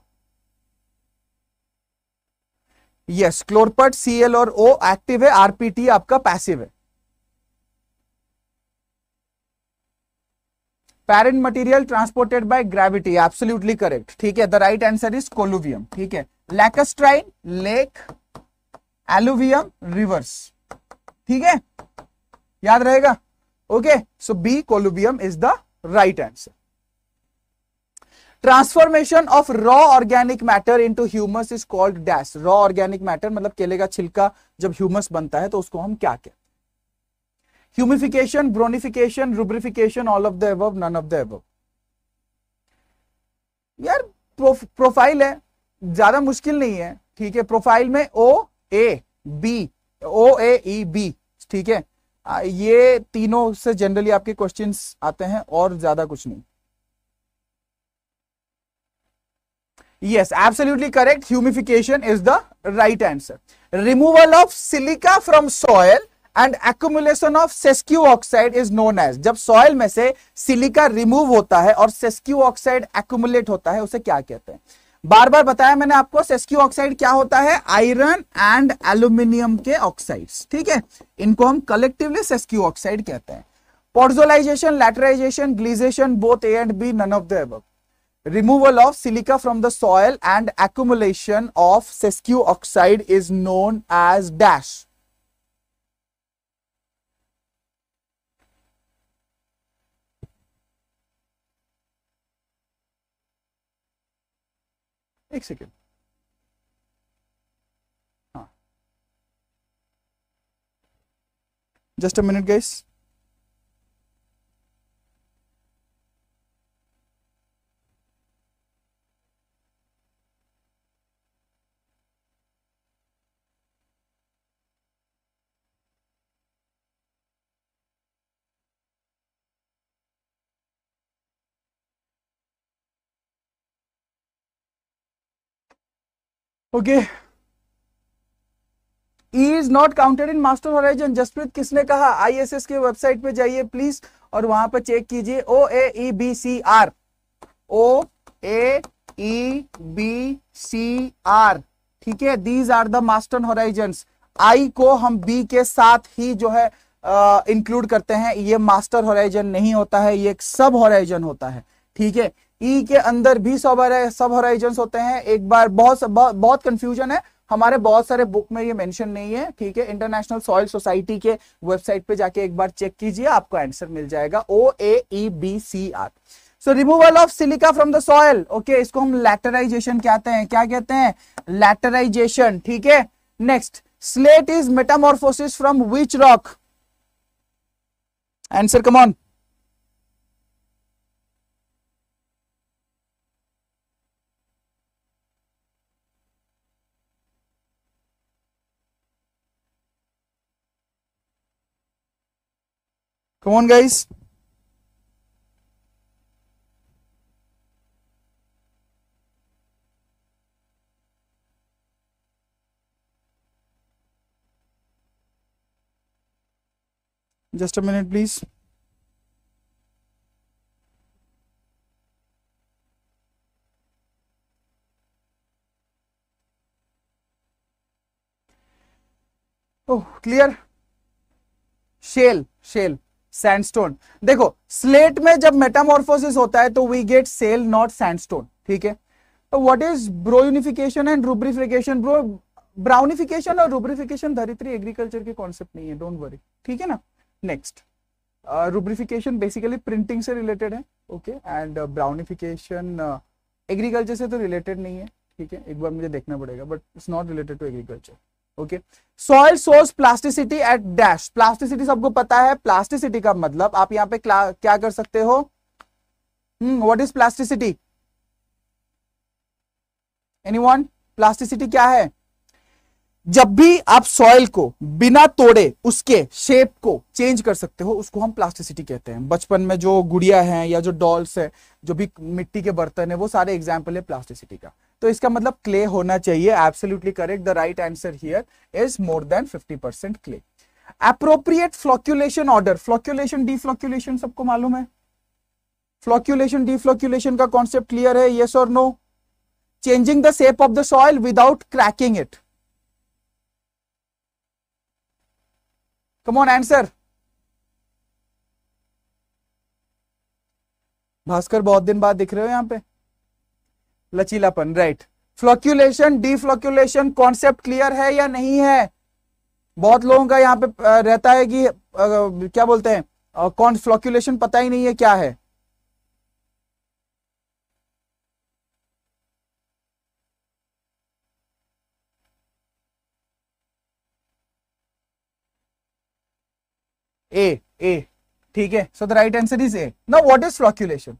A: yes clorpt CL और ओ एक्टिव है आरपीटी आपका पैसिव है parent material transported by gravity absolutely correct ठीक है the right answer is colluvium ठीक है लैकस्ट्राइन लेक एलुवियम रिवर्स ठीक है याद रहेगा okay so B colluvium is the right answer transformation of raw organic matter into humus is called dash raw organic matter मतलब केले का छिलका जब ह्यूमस बनता है तो उसको हम क्या कहते हैं humification brownification rubrification all of the above none of the above यार प्रोफाइल है ज्यादा मुश्किल नहीं है ठीक है प्रोफाइल में ओ A B O A B ठीक है ये तीनों से जनरली आपके क्वेश्चंस आते हैं और ज्यादा कुछ नहीं Yes, absolutely correct. Humification is the right answer. Removal of silica from soil and accumulation of sesqui oxide is known as जब सॉइल में से सिलिका रिमूव होता है और सेस्क्यू ऑक्साइड एक्यूमुलेट होता है उसे क्या कहते हैं बार बार बताया मैंने आपको सेस्क्यू ऑक्साइड क्या होता है आयरन एंड एल्यूमिनियम के ऑक्साइड्स ठीक है इनको हम कलेक्टिवली सेस्क्यू ऑक्साइड कहते हैं podzolization laterization gleization both A and B none of the above removal of silica from the soil and accumulation of sesquioxide oxide is known as dash. एक second हाँ just a okay is not counted in master horizon Jaspreet किसने कहा ISS के website पे जाइए please और वहां पर चेक कीजिए O A B C R O A B C R ठीक है these are the master horizon I को हम बी के साथ ही जो है इंक्लूड करते हैं ये मास्टर होराइजन नहीं होता है ये एक सब होराइजन होता है ठीक है ई e के अंदर भी सब सब होराइजन होते हैं एक बार बहुत बहुत कंफ्यूजन है हमारे बहुत सारे बुक में ये मेंशन नहीं है ठीक है इंटरनेशनल सॉइल सोसाइटी के वेबसाइट पे जाके एक बार चेक कीजिए आपको आंसर मिल जाएगा O A B C R so removal of silica from the soil okay इसको हम लैटराइजेशन कहते हैं क्या कहते हैं लैटराइजेशन ठीक है next slate is metamorphosis from which rock answer come on Come on, guys. Just a minute, please. Oh, clear? Shale, shale. Sandstone देखो स्लेट में जब मेटामोर्फोसिस होता है तो we get shale not sandstone ठीक है तो what is brownification and rubrification bro brownification और रूब्रिफिकेशन धरित्री एग्रीकल्चर के कॉन्सेप्ट नहीं है डोंट वरी ठीक है ना नेक्स्ट रूब्रिफिकेशन बेसिकली प्रिंटिंग से रिलेटेड है ओके एंड ब्राउनिफिकेशन एग्रीकल्चर से तो रिलेटेड नहीं है ठीक है एक बार मुझे देखना पड़ेगा but it's not related to agriculture okay soil source plasticity at dash plasticity सबको पता है प्लास्टिसिटी का मतलब आप यहां पे क्या कर सकते हो what is plasticity anyone plasticity क्या है जब भी आप सॉइल को बिना तोड़े उसके शेप को चेंज कर सकते हो उसको हम प्लास्टिसिटी कहते हैं बचपन में जो गुड़िया है या जो डॉल्स है जो भी मिट्टी के बर्तन है वो सारे एग्जाम्पल है प्लास्टिसिटी का तो इसका मतलब क्ले होना चाहिए absolutely correct the right answer here is more than 50 percent clay appropriate flocculation order flocculation deflocculation सबको मालूम है फ्लॉक्यूलेशन डीफ्लॉक्यूलेशन का कॉन्सेप्ट क्लियर है येस और no changing the shape of the soil without cracking it come on answer Bhaskar बहुत दिन बाद दिख रहे हो यहां पे लचीलापन right flocculation deflocculation concept clear है या नहीं है बहुत लोगों का यहाँ पे रहता है कि क्या बोलते हैं कौन फ्लॉक्यूलेशन पता ही नहीं है क्या है ए ए ठीक है so the right answer is A now what is flocculation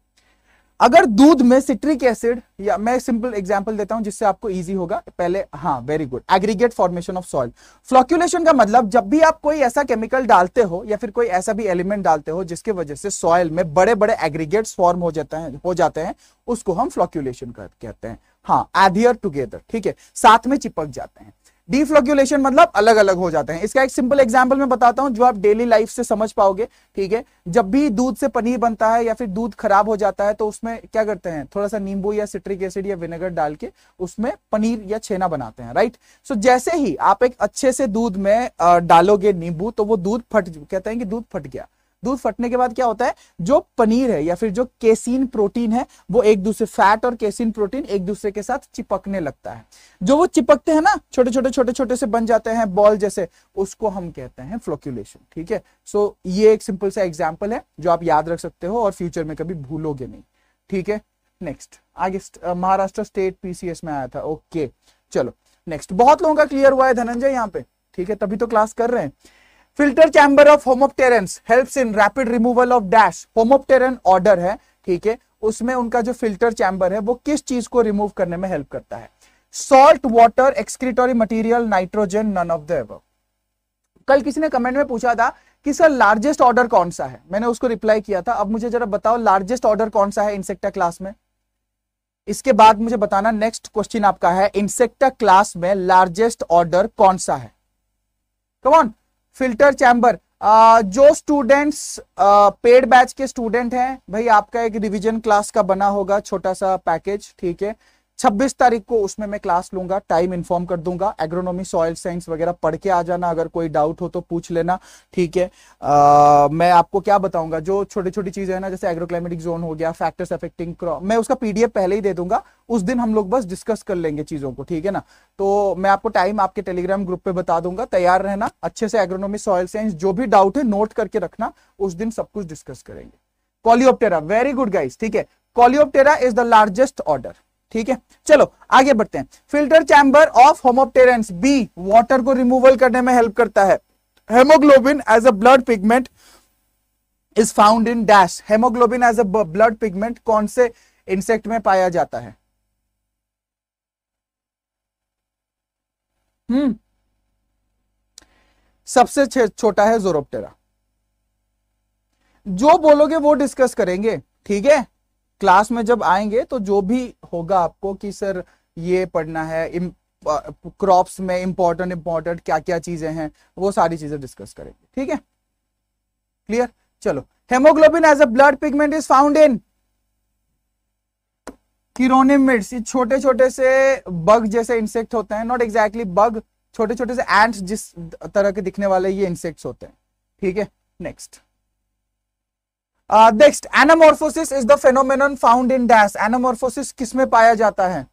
A: अगर दूध में सिट्रिक एसिड या मैं सिंपल एग्जांपल देता हूं जिससे आपको इजी होगा पहले हाँ very good aggregate formation of soil flocculation का मतलब जब भी आप कोई ऐसा केमिकल डालते हो या फिर कोई ऐसा भी एलिमेंट डालते हो जिसके वजह से सॉइल में बड़े बड़े एग्रीगेट फॉर्म हो जाते हैं हो जाते हैं उसको हम फ्लॉक्यूलेशन कहते हैं हाँ एधियर टुगेदर ठीक है साथ में चिपक जाते हैं डीफ्लोक्यूलेशन मतलब अलग अलग हो जाते हैं इसका एक सिंपल एग्जाम्पल मैं बताता हूँ जो आप डेली लाइफ से समझ पाओगे ठीक है जब भी दूध से पनीर बनता है या फिर दूध खराब हो जाता है तो उसमें क्या करते हैं थोड़ा सा नींबू या सिट्रिक एसिड या विनेगर डाल के उसमें पनीर या छेना बनाते हैं राइट सो so, जैसे ही आप एक अच्छे से दूध में डालोगे नींबू तो वो दूध फट कहते हैं कि दूध फट गया दूध फटने के बाद क्या होता है जो पनीर है या फिर जो केसिन प्रोटीन है वो एक दूसरे फैट और केसिन प्रोटीन एक दूसरे के साथ चिपकने लगता है जो वो चिपकते हैं ना छोटे छोटे छोटे छोटे से बन जाते हैं बॉल जैसे उसको हम कहते हैं फ्लोक्यूलेशन ठीक है सो so, ये एक सिंपल सा एग्जाम्पल है जो आप याद रख सकते हो और फ्यूचर में कभी भूलोगे नहीं ठीक है नेक्स्ट आगे महाराष्ट्र स्टेट पीसीएस में आया था ओके चलो नेक्स्ट बहुत लोगों का क्लियर हुआ है धनंजय यहाँ पे ठीक है तभी तो क्लास कर रहे हैं filter chamber of homopteran help in rapid removal of dash homopteran order है ठीक है उसमें उनका जो फिल्टर चैम्बर है वो किस चीज को रिमूव करने में हेल्प करता है salt water excretory material nitrogen none of the कल किसी ने कमेंट में पूछा था कि सर लार्जेस्ट ऑर्डर कौन सा है मैंने उसको रिप्लाई किया था अब मुझे जरा बताओ लार्जेस्ट ऑर्डर कौन सा है इंसेक्टा क्लास में इसके बाद मुझे बताना नेक्स्ट क्वेश्चन आपका है इंसेक्टा क्लास में लार्जेस्ट ऑर्डर कौन सा है कमॉन फिल्टर चैम्बर जो स्टूडेंट्स पेड बैच के स्टूडेंट हैं भाई आपका एक रिवीजन क्लास का बना होगा छोटा सा पैकेज ठीक है छब्बीस तारीख को उसमें मैं क्लास लूंगा टाइम इन्फॉर्म कर दूंगा एग्रोनॉमी सॉयल साइंस वगैरह पढ़ के आ जाना अगर कोई डाउट हो तो पूछ लेना ठीक है मैं आपको क्या बताऊंगा जो छोटी छोटी चीजें है ना जैसे एग्रोक्लाइमेटिक जोन हो गया फैक्टर्स अफेक्टिंग क्रॉप मैं उसका पीडीएफ पहले ही दे दूंगा उस दिन हम लोग बस डिस्कस कर लेंगे चीजों को ठीक है ना तो मैं आपको टाइम आपके टेलीग्राम ग्रुप पे बता दूंगा तैयार रहना अच्छे से एग्रोनॉमी सॉयल साइंस जो भी डाउट है नोट करके रखना उस दिन सब कुछ डिस्कस करेंगे कॉलियोप्टेरा वेरी गुड गाइस ठीक है Coleoptera is the largest order ठीक है चलो आगे बढ़ते हैं filter chamber of homopterans be water को रिमूवल करने में हेल्प करता है haemoglobin as a blood pigment is found in dash haemoglobin as a blood pigment कौन से इंसेक्ट में पाया जाता है हम्म सबसे छोटा है जोरोप्टेरा जो बोलोगे वो डिस्कस करेंगे ठीक है क्लास में जब आएंगे तो जो भी होगा आपको कि सर ये पढ़ना है क्रॉप्स में इंपॉर्टेंट इंपॉर्टेंट क्या क्या चीजें हैं वो सारी चीजें डिस्कस करेंगे ठीक है क्लियर चलो haemoglobin as a blood pigment is found in chironomids ये छोटे छोटे से बग जैसे इंसेक्ट होते हैं नॉट एग्जैक्टली बग छोटे छोटे से एंट्स जिस तरह के दिखने वाले ये इंसेक्ट्स होते हैं ठीक है next next anamorphosis is the phenomenon found in dash anamorphosis किसमें पाया जाता है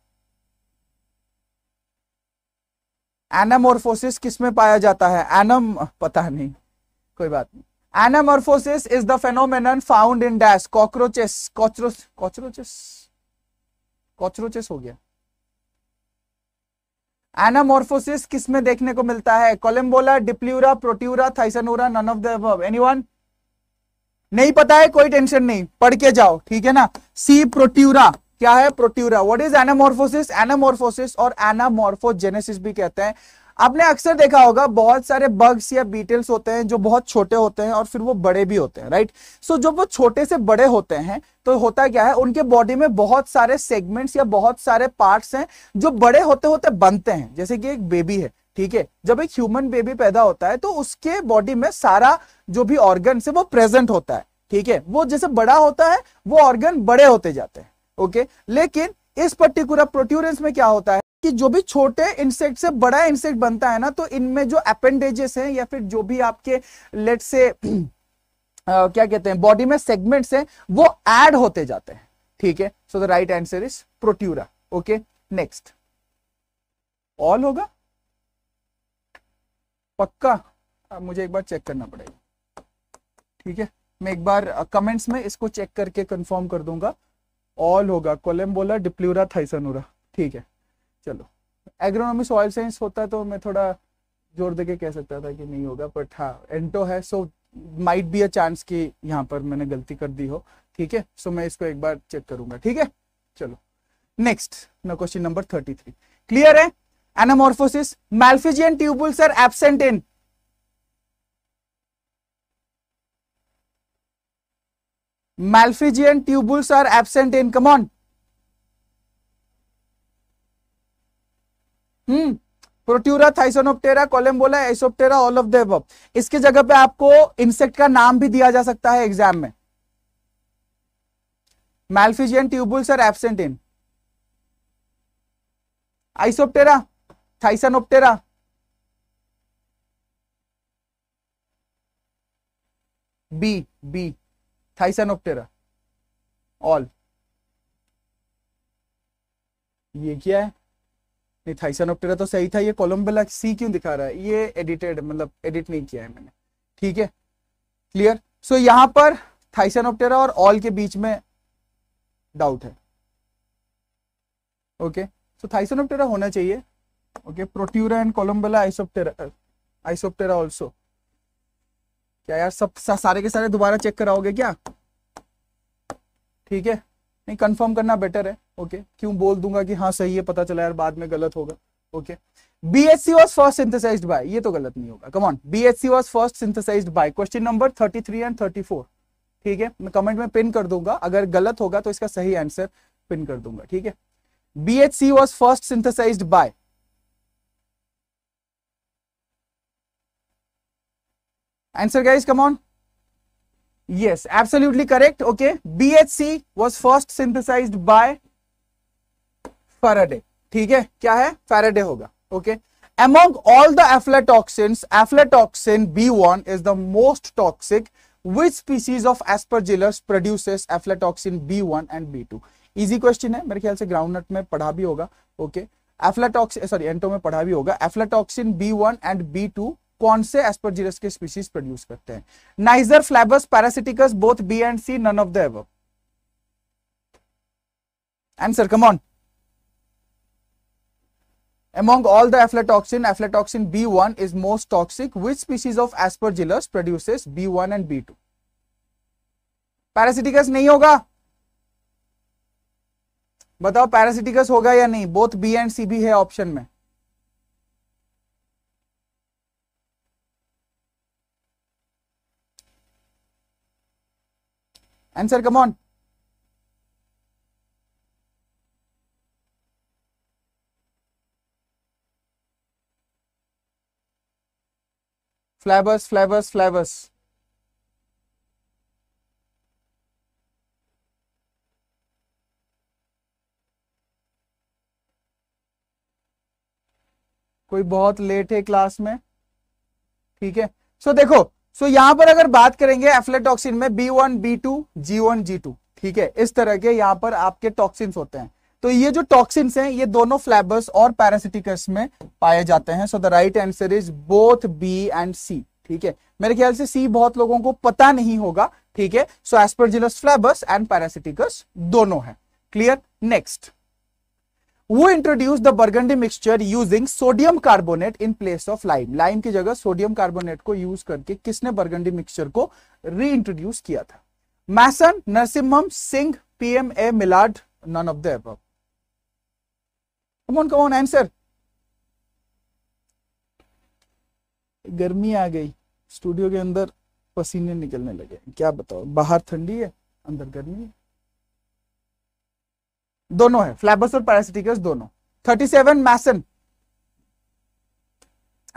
A: एनामोर्फोसिस किसमें पाया जाता है एनम पता नहीं कोई बात नहीं anamorphosis is the phenomenon found in dash cockroaches cockroaches cockroaches cockroaches हो गया एनामोर्फोसिस किसमें देखने को मिलता है Collembola Diplura Protura Thysanura none of the one नहीं पता है कोई टेंशन नहीं पढ़ के जाओ ठीक है ना सी प्रोट्यूरा क्या है प्रोट्यूरा व्हाट इज एनामोर्फोसिस एनामोर्फोसिस और एनामोर्फोजेनेसिस भी कहते हैं आपने अक्सर देखा होगा बहुत सारे बग्स या बीटल्स होते हैं जो बहुत छोटे होते हैं और फिर वो बड़े भी होते हैं राइट सो so, जब वो छोटे से बड़े होते हैं तो होता क्या है उनके बॉडी में बहुत सारे सेगमेंट्स या बहुत सारे पार्ट्स हैं जो बड़े होते होते बनते हैं जैसे कि एक बेबी है ठीक है जब एक ह्यूमन बेबी पैदा होता है तो उसके बॉडी में सारा जो भी ऑर्गन है वो प्रेजेंट होता है ठीक है वो जैसे बड़ा होता है वो ऑर्गन बड़े होते जाते हैं ओके लेकिन इस पर्टिकुलर प्रोट्यूरेंस में क्या होता है कि जो भी छोटे इंसेक्ट से बड़ा इंसेक्ट बनता है ना तो इनमें जो अपेंडेजेस हैं या फिर जो भी आपके लेट से आ, क्या कहते हैं बॉडी में सेगमेंट्स हैं वो एड होते जाते हैं ठीक है so the right answer is Protura okay next all होगा पक्का मुझे एक बार चेक करना पड़ेगा ठीक है मैं एक बार कमेंट्स में इसको चेक करके कंफर्म कर दूंगा ऑल होगा कोलम बोला डिप्लूरा थाइसनूरा ठीक है चलो एग्रोनॉमी सॉइल साइंस होता तो मैं थोड़ा जोर दे के कह सकता था कि नहीं होगा बट हाँ एंटो है so might be a chance कि यहाँ पर मैंने गलती कर दी हो ठीक है सो मैं इसको एक बार चेक करूंगा ठीक है चलो next question number thirty three clear है anamorphosis Malpighian tubules are absent in Malpighian tubules are absent in come on hmm Protura Thysanoptera Collembola Isoptera all of the इसके जगह पे आपको इंसेक्ट का नाम भी दिया जा सकता है एग्जाम में Malpighian tubules are absent in Isoptera Thysanoptera B B Thysanoptera all ये क्या है नहीं थाइसानोप्टेरा तो सही था ये कोलम्बेला सी क्यों दिखा रहा है ये एडिटेड मतलब एडिट नहीं किया है मैंने ठीक है क्लियर सो so, यहां पर थाइसानोप्टेरा और ऑल के बीच में डाउट है okay okay. So so, Thysanoptera होना चाहिए okay Protura and columbella Isoptera Isoptera also क्या यार सब सा, सारे के सारे दोबारा चेक कराओगे क्या ठीक है नहीं कंफर्म करना बेटर है ओके okay. क्यों बोल दूंगा कि हाँ सही है पता चला यार बाद में गलत होगा okay B S C was first synthesize by ये तो गलत नहीं होगा come on B S C was first synthesize by question number thirty three and thirty four ठीक है मैं कमेंट में पिन कर दूंगा अगर गलत होगा तो इसका सही आंसर पिन कर दूंगा ठीक है B H C was first synthesize by Answer guys, come on. Yes, absolutely correct. Okay, BHC was first synthesized by Faraday. ठीक है क्या है Faraday होगा. Okay. Among all the aflatoxins, aflatoxin B1 is the most toxic. Which species of aspergillus produces aflatoxin B1 and B2? Easy question है मेरे ख्याल से groundnut में पढ़ा भी होगा ओके एफ्लाटॉक्स सॉरी एंटो में पढ़ा भी होगा aflatoxin B one and B two कौन से एस्पर्जीरस के स्पीसीज प्रोड्यूस करते हैं niger flavus parasiticus both B and C none of the above answer come on Among all the aflatoxin, aflatoxin B1 is most toxic. Which species of aspergillus produces B1 and B2? Parasiticus नहीं होगा बताओ Parasiticus होगा या नहीं Both B and C भी है option में Answer, come on. Flavors, flavors, flavors. कोई बहुत लेट है क्लास में ठीक है सो so, देखो सो so, यहां पर अगर बात करेंगे एफ्लेटॉक्सिन में B one B two G one G two ठीक है इस तरह के यहां पर आपके टॉक्सिन्स होते हैं तो ये जो टॉक्सिन्स हैं ये दोनों फ्लैबर्स और पैरासिटिकस में पाए जाते हैं so the right answer is both B and C ठीक है मेरे ख्याल से सी बहुत लोगों को पता नहीं होगा ठीक है सो एस्परजिलस फ्लैबर्स एंड पैरासिटिकस दोनों है क्लियर नेक्स्ट वो introduce the Burgundy mixture using sodium carbonate in place of lime lime की जगह सोडियम कार्बोनेट को यूज करके किसने बर्गंडी मिक्सचर को री इंट्रोड्यूस किया था Mason Narasimham Singh PM A Millardet none of the above come on come on answer गर्मी आ गई स्टूडियो के अंदर पसीने निकलने लगे क्या बताओ बाहर ठंडी है अंदर गर्मी है दोनों है फ्लैबस और पैरासिटिकस दोनों thirty seven Mason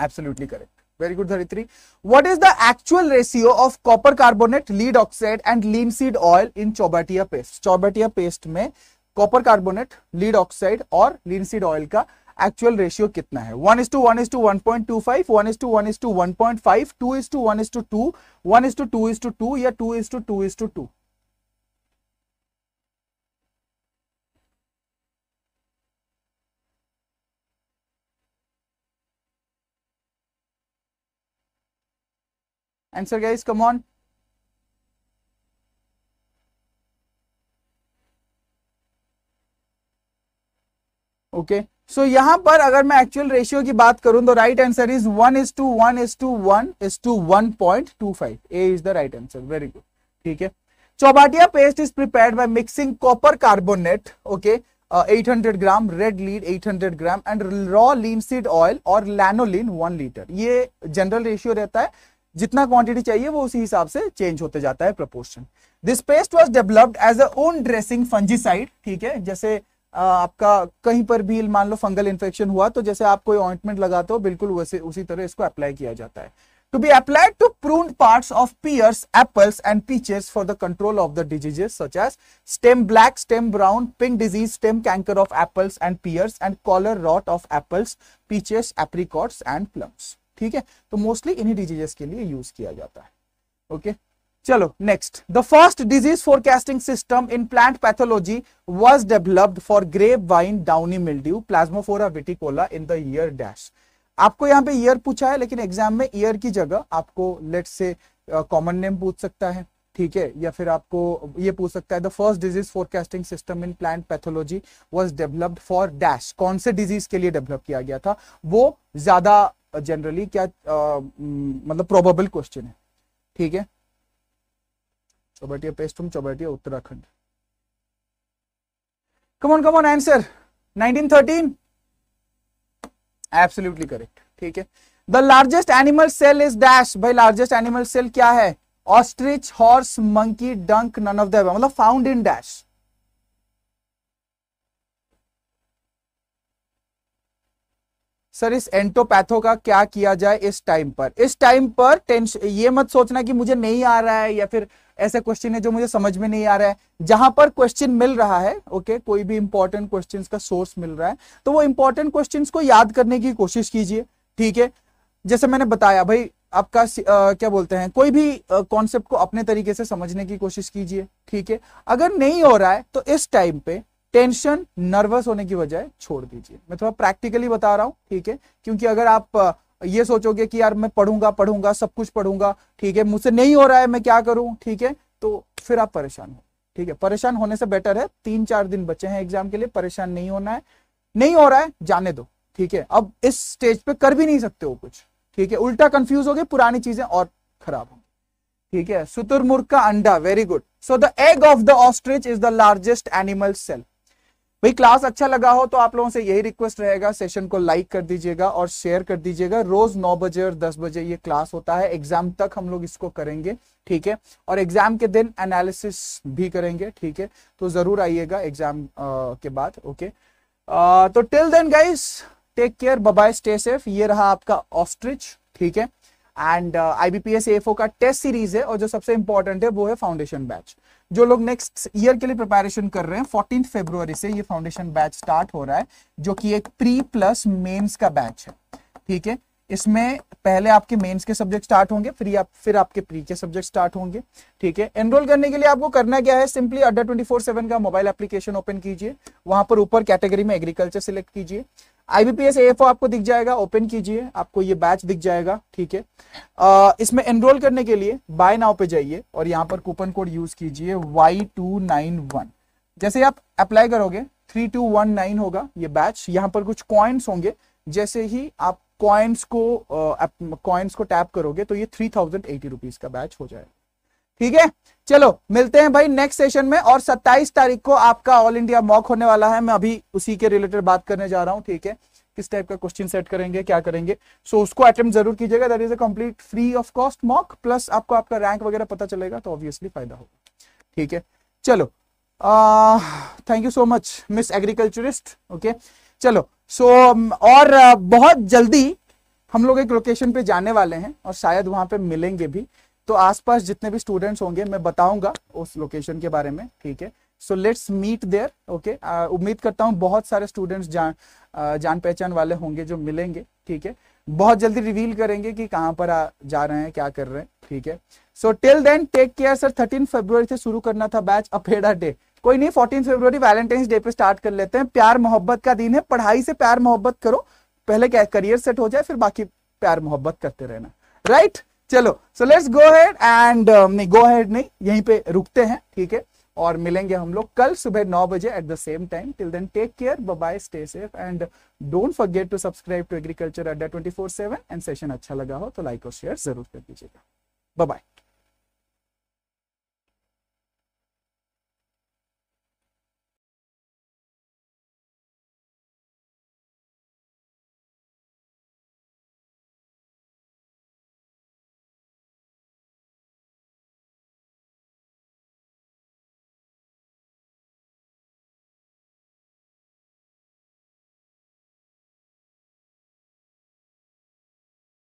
A: absolutely correct very good Dharitri what is the actual ratio of copper carbonate lead oxide and linseed oil in Chaubattia paste Chaubattia paste में कॉपर कार्बोनेट लीड ऑक्साइड और लीन सीड ऑयल का actual ratio कितना है one is to one is to one point two five one is to one is to one point five two is to one is to to one is to two is to two या two is to two is to two Answer guys, come on. Okay okay. So so, यहां पर अगर मैं actual ratio की बात करूं तो right answer is one is to one is to one is to one point two five A is the right answer very good ठीक है Chaubattia paste is prepared by mixing copper carbonate okay 800 gram red lead 800 gram and raw linseed oil और lanolin one litre ये general ratio रहता है जितना quantity चाहिए वो उसी हिसाब से चेंज होते जाता है proportion this paste was developed as a dressing fungicide ठीक है जैसे आपका कहीं पर भी मान लो फंगल इन्फेक्शन हुआ तो जैसे आप कोई ऑइंटमेंट लगाते हो बिल्कुल वैसे उसी तरह इसको अप्लाई किया जाता है to be applied to prune part of pears apples and peaches for the control of the diseases such as stem black stem brown pink disease stem canker of apples and pears and collar rot of apples peaches apricots and plums ठीक है तो mostly इन्हीं diseases के लिए use किया जाता है okay चलो next the first disease forecasting system in plant pathology was developed for grape vine downy mildew Plasmopara viticola in the year dash आपको यहाँ पे ईयर पूछा है लेकिन एग्जाम में ईयर की जगह आपको लेट से कॉमन नेम पूछ सकता है ठीक है या फिर आपको ये पूछ सकता है the first disease forecasting system in plant pathology was developed for dash कौन से डिजीज के लिए डेवलप किया गया था वो ज्यादा जनरली क्या मतलब प्रोबेबल क्वेश्चन है ठीक है चौबटिया पेस्टम Chaubattia Uttarakhand come on come on answer 1913 absolutely correct ठीक है the largest animal cell is dash भाई लार्जेस्ट एनिमल सेल क्या है ostrich horse monkey donkey none of the मतलब फाउंड इन डैश सर इस एंटोपैथो का क्या किया जाए इस टाइम पर इस टाइम पर टेंशन ये मत सोचना कि मुझे नहीं आ रहा है या फिर ऐसे क्वेश्चन है जो मुझे समझ में नहीं आ रहा है जहां पर क्वेश्चन मिल रहा है ओके okay, कोई भी इंपॉर्टेंट क्वेश्चन का सोर्स मिल रहा है तो वो इंपॉर्टेंट क्वेश्चन को याद करने की कोशिश कीजिए ठीक है जैसे मैंने बताया भाई आपका आ, क्या बोलते हैं कोई भी कॉन्सेप्ट को अपने तरीके से समझने की कोशिश कीजिए ठीक है अगर नहीं हो रहा है तो इस टाइम पे टेंशन नर्वस होने की वजह छोड़ दीजिए मैं थोड़ा प्रैक्टिकली बता रहा हूँ ठीक है क्योंकि अगर आप ये सोचोगे कि यार मैं पढ़ूंगा पढ़ूंगा सब कुछ पढ़ूंगा ठीक है मुझसे नहीं हो रहा है मैं क्या करूं ठीक है तो फिर आप परेशान हो ठीक है परेशान होने से बेटर है तीन चार दिन बचे हैं एग्जाम के लिए परेशान नहीं होना है नहीं हो रहा है जाने दो ठीक है अब इस स्टेज पे कर भी नहीं सकते हो कुछ ठीक है उल्टा कंफ्यूज हो गए पुरानी चीजें और खराब होंगी ठीक है सुतुरमुर्ग का अंडा very good so the egg of the ostrich is the largest animal cell भाई क्लास अच्छा लगा हो तो आप लोगों से यही रिक्वेस्ट रहेगा सेशन को लाइक कर दीजिएगा और शेयर कर दीजिएगा रोज 9 बजे और 10 बजे ये क्लास होता है एग्जाम तक हम लोग इसको करेंगे ठीक है और एग्जाम के दिन एनालिसिस भी करेंगे ठीक है तो जरूर आइएगा एग्जाम के बाद ओके आ, तो till then guys take care bye stay safe ये रहा आपका ऑस्ट्रिच ठीक है एंड आईबीपीएस एफ का टेस्ट सीरीज है और जो सबसे इंपॉर्टेंट है वो है फाउंडेशन बैच जो लोग नेक्स्ट ईयर के लिए प्रिपरेशन कर रहे हैं फोर्टीन फेब्रुवरी से ये फाउंडेशन बैच स्टार्ट हो रहा है जो कि एक प्री प्लस मेन्स का बैच है ठीक है इसमें पहले आपके मेंस के सब्जेक्ट स्टार्ट होंगे फिर आप फिर आपके प्री के सब्जेक्ट स्टार्ट होंगे ठीक है एनरोल करने के लिए आपको करना क्या है simply Adda twenty four seven का मोबाइल एप्लीकेशन ओपन कीजिए वहां पर ऊपर कैटेगरी में एग्रीकल्चर सिलेक्ट कीजिए आईबीपीएस एफ आपको दिख जाएगा ओपन कीजिए आपको ये बैच दिख जाएगा ठीक है इसमें एनरोल करने के लिए बाय नाउ पे जाइए और यहाँ पर कूपन कोड यूज कीजिए वाई टू नाइन वन जैसे आप अप्लाई करोगे थ्री टू वन नाइन होगा ये बैच यहाँ पर कुछ कॉइन्स होंगे जैसे ही आप कॉइन्स को कॉइन्स को टैप करोगे तो ये थ्री थाउजेंड एटी रुपीज का बैच हो जाएगा ठीक है चलो मिलते हैं भाई नेक्स्ट सेशन में और 27 तारीख को आपका ऑल इंडिया मॉक होने वाला है मैं अभी उसी के रिलेटेड बात करने जा रहा हूँ ठीक है किस टाइप का क्वेश्चन सेट करेंगे क्या करेंगे सो so, उसको अटेम्प्ट जरूर कीजिएगा that is a complete free of cost mock plus आपको आपका रैंक वगैरह पता चलेगा तो ऑब्वियसली फायदा होगा ठीक है चलो thank you so much miss agriculturist okay चलो सो so, और बहुत जल्दी हम लोग एक लोकेशन पे जाने वाले हैं और शायद वहां पे मिलेंगे भी तो आसपास जितने भी स्टूडेंट्स होंगे मैं बताऊंगा उस लोकेशन के बारे में ठीक है so let's meet there okay उम्मीद करता हूँ बहुत सारे स्टूडेंट्स जान जान पहचान वाले होंगे जो मिलेंगे ठीक है बहुत जल्दी रिवील करेंगे कि कहाँ पर आ, जा रहे हैं क्या कर रहे हैं ठीक है so till then take care sir thirteen February से शुरू करना था बैच अपेडा डे कोई नहीं फोर्टीन फेब्रुवरी वैलेंटाइन डे पे स्टार्ट कर लेते हैं प्यार मोहब्बत का दिन है पढ़ाई से प्यार मोहब्बत करो पहले क्या करियर सेट हो जाए फिर बाकी प्यार मोहब्बत करते रहना राइट right? चलो so let's go ahead and नहीं गो हेड नहीं यहीं पे रुकते हैं ठीक है और मिलेंगे हम लोग कल सुबह नौ बजे at the same time till then take care bye stay safe and don't forget to subscribe to agriculture Adda twenty four seven and session अच्छा लगा हो तो लाइक और शेयर जरूर कर दीजिएगा बाय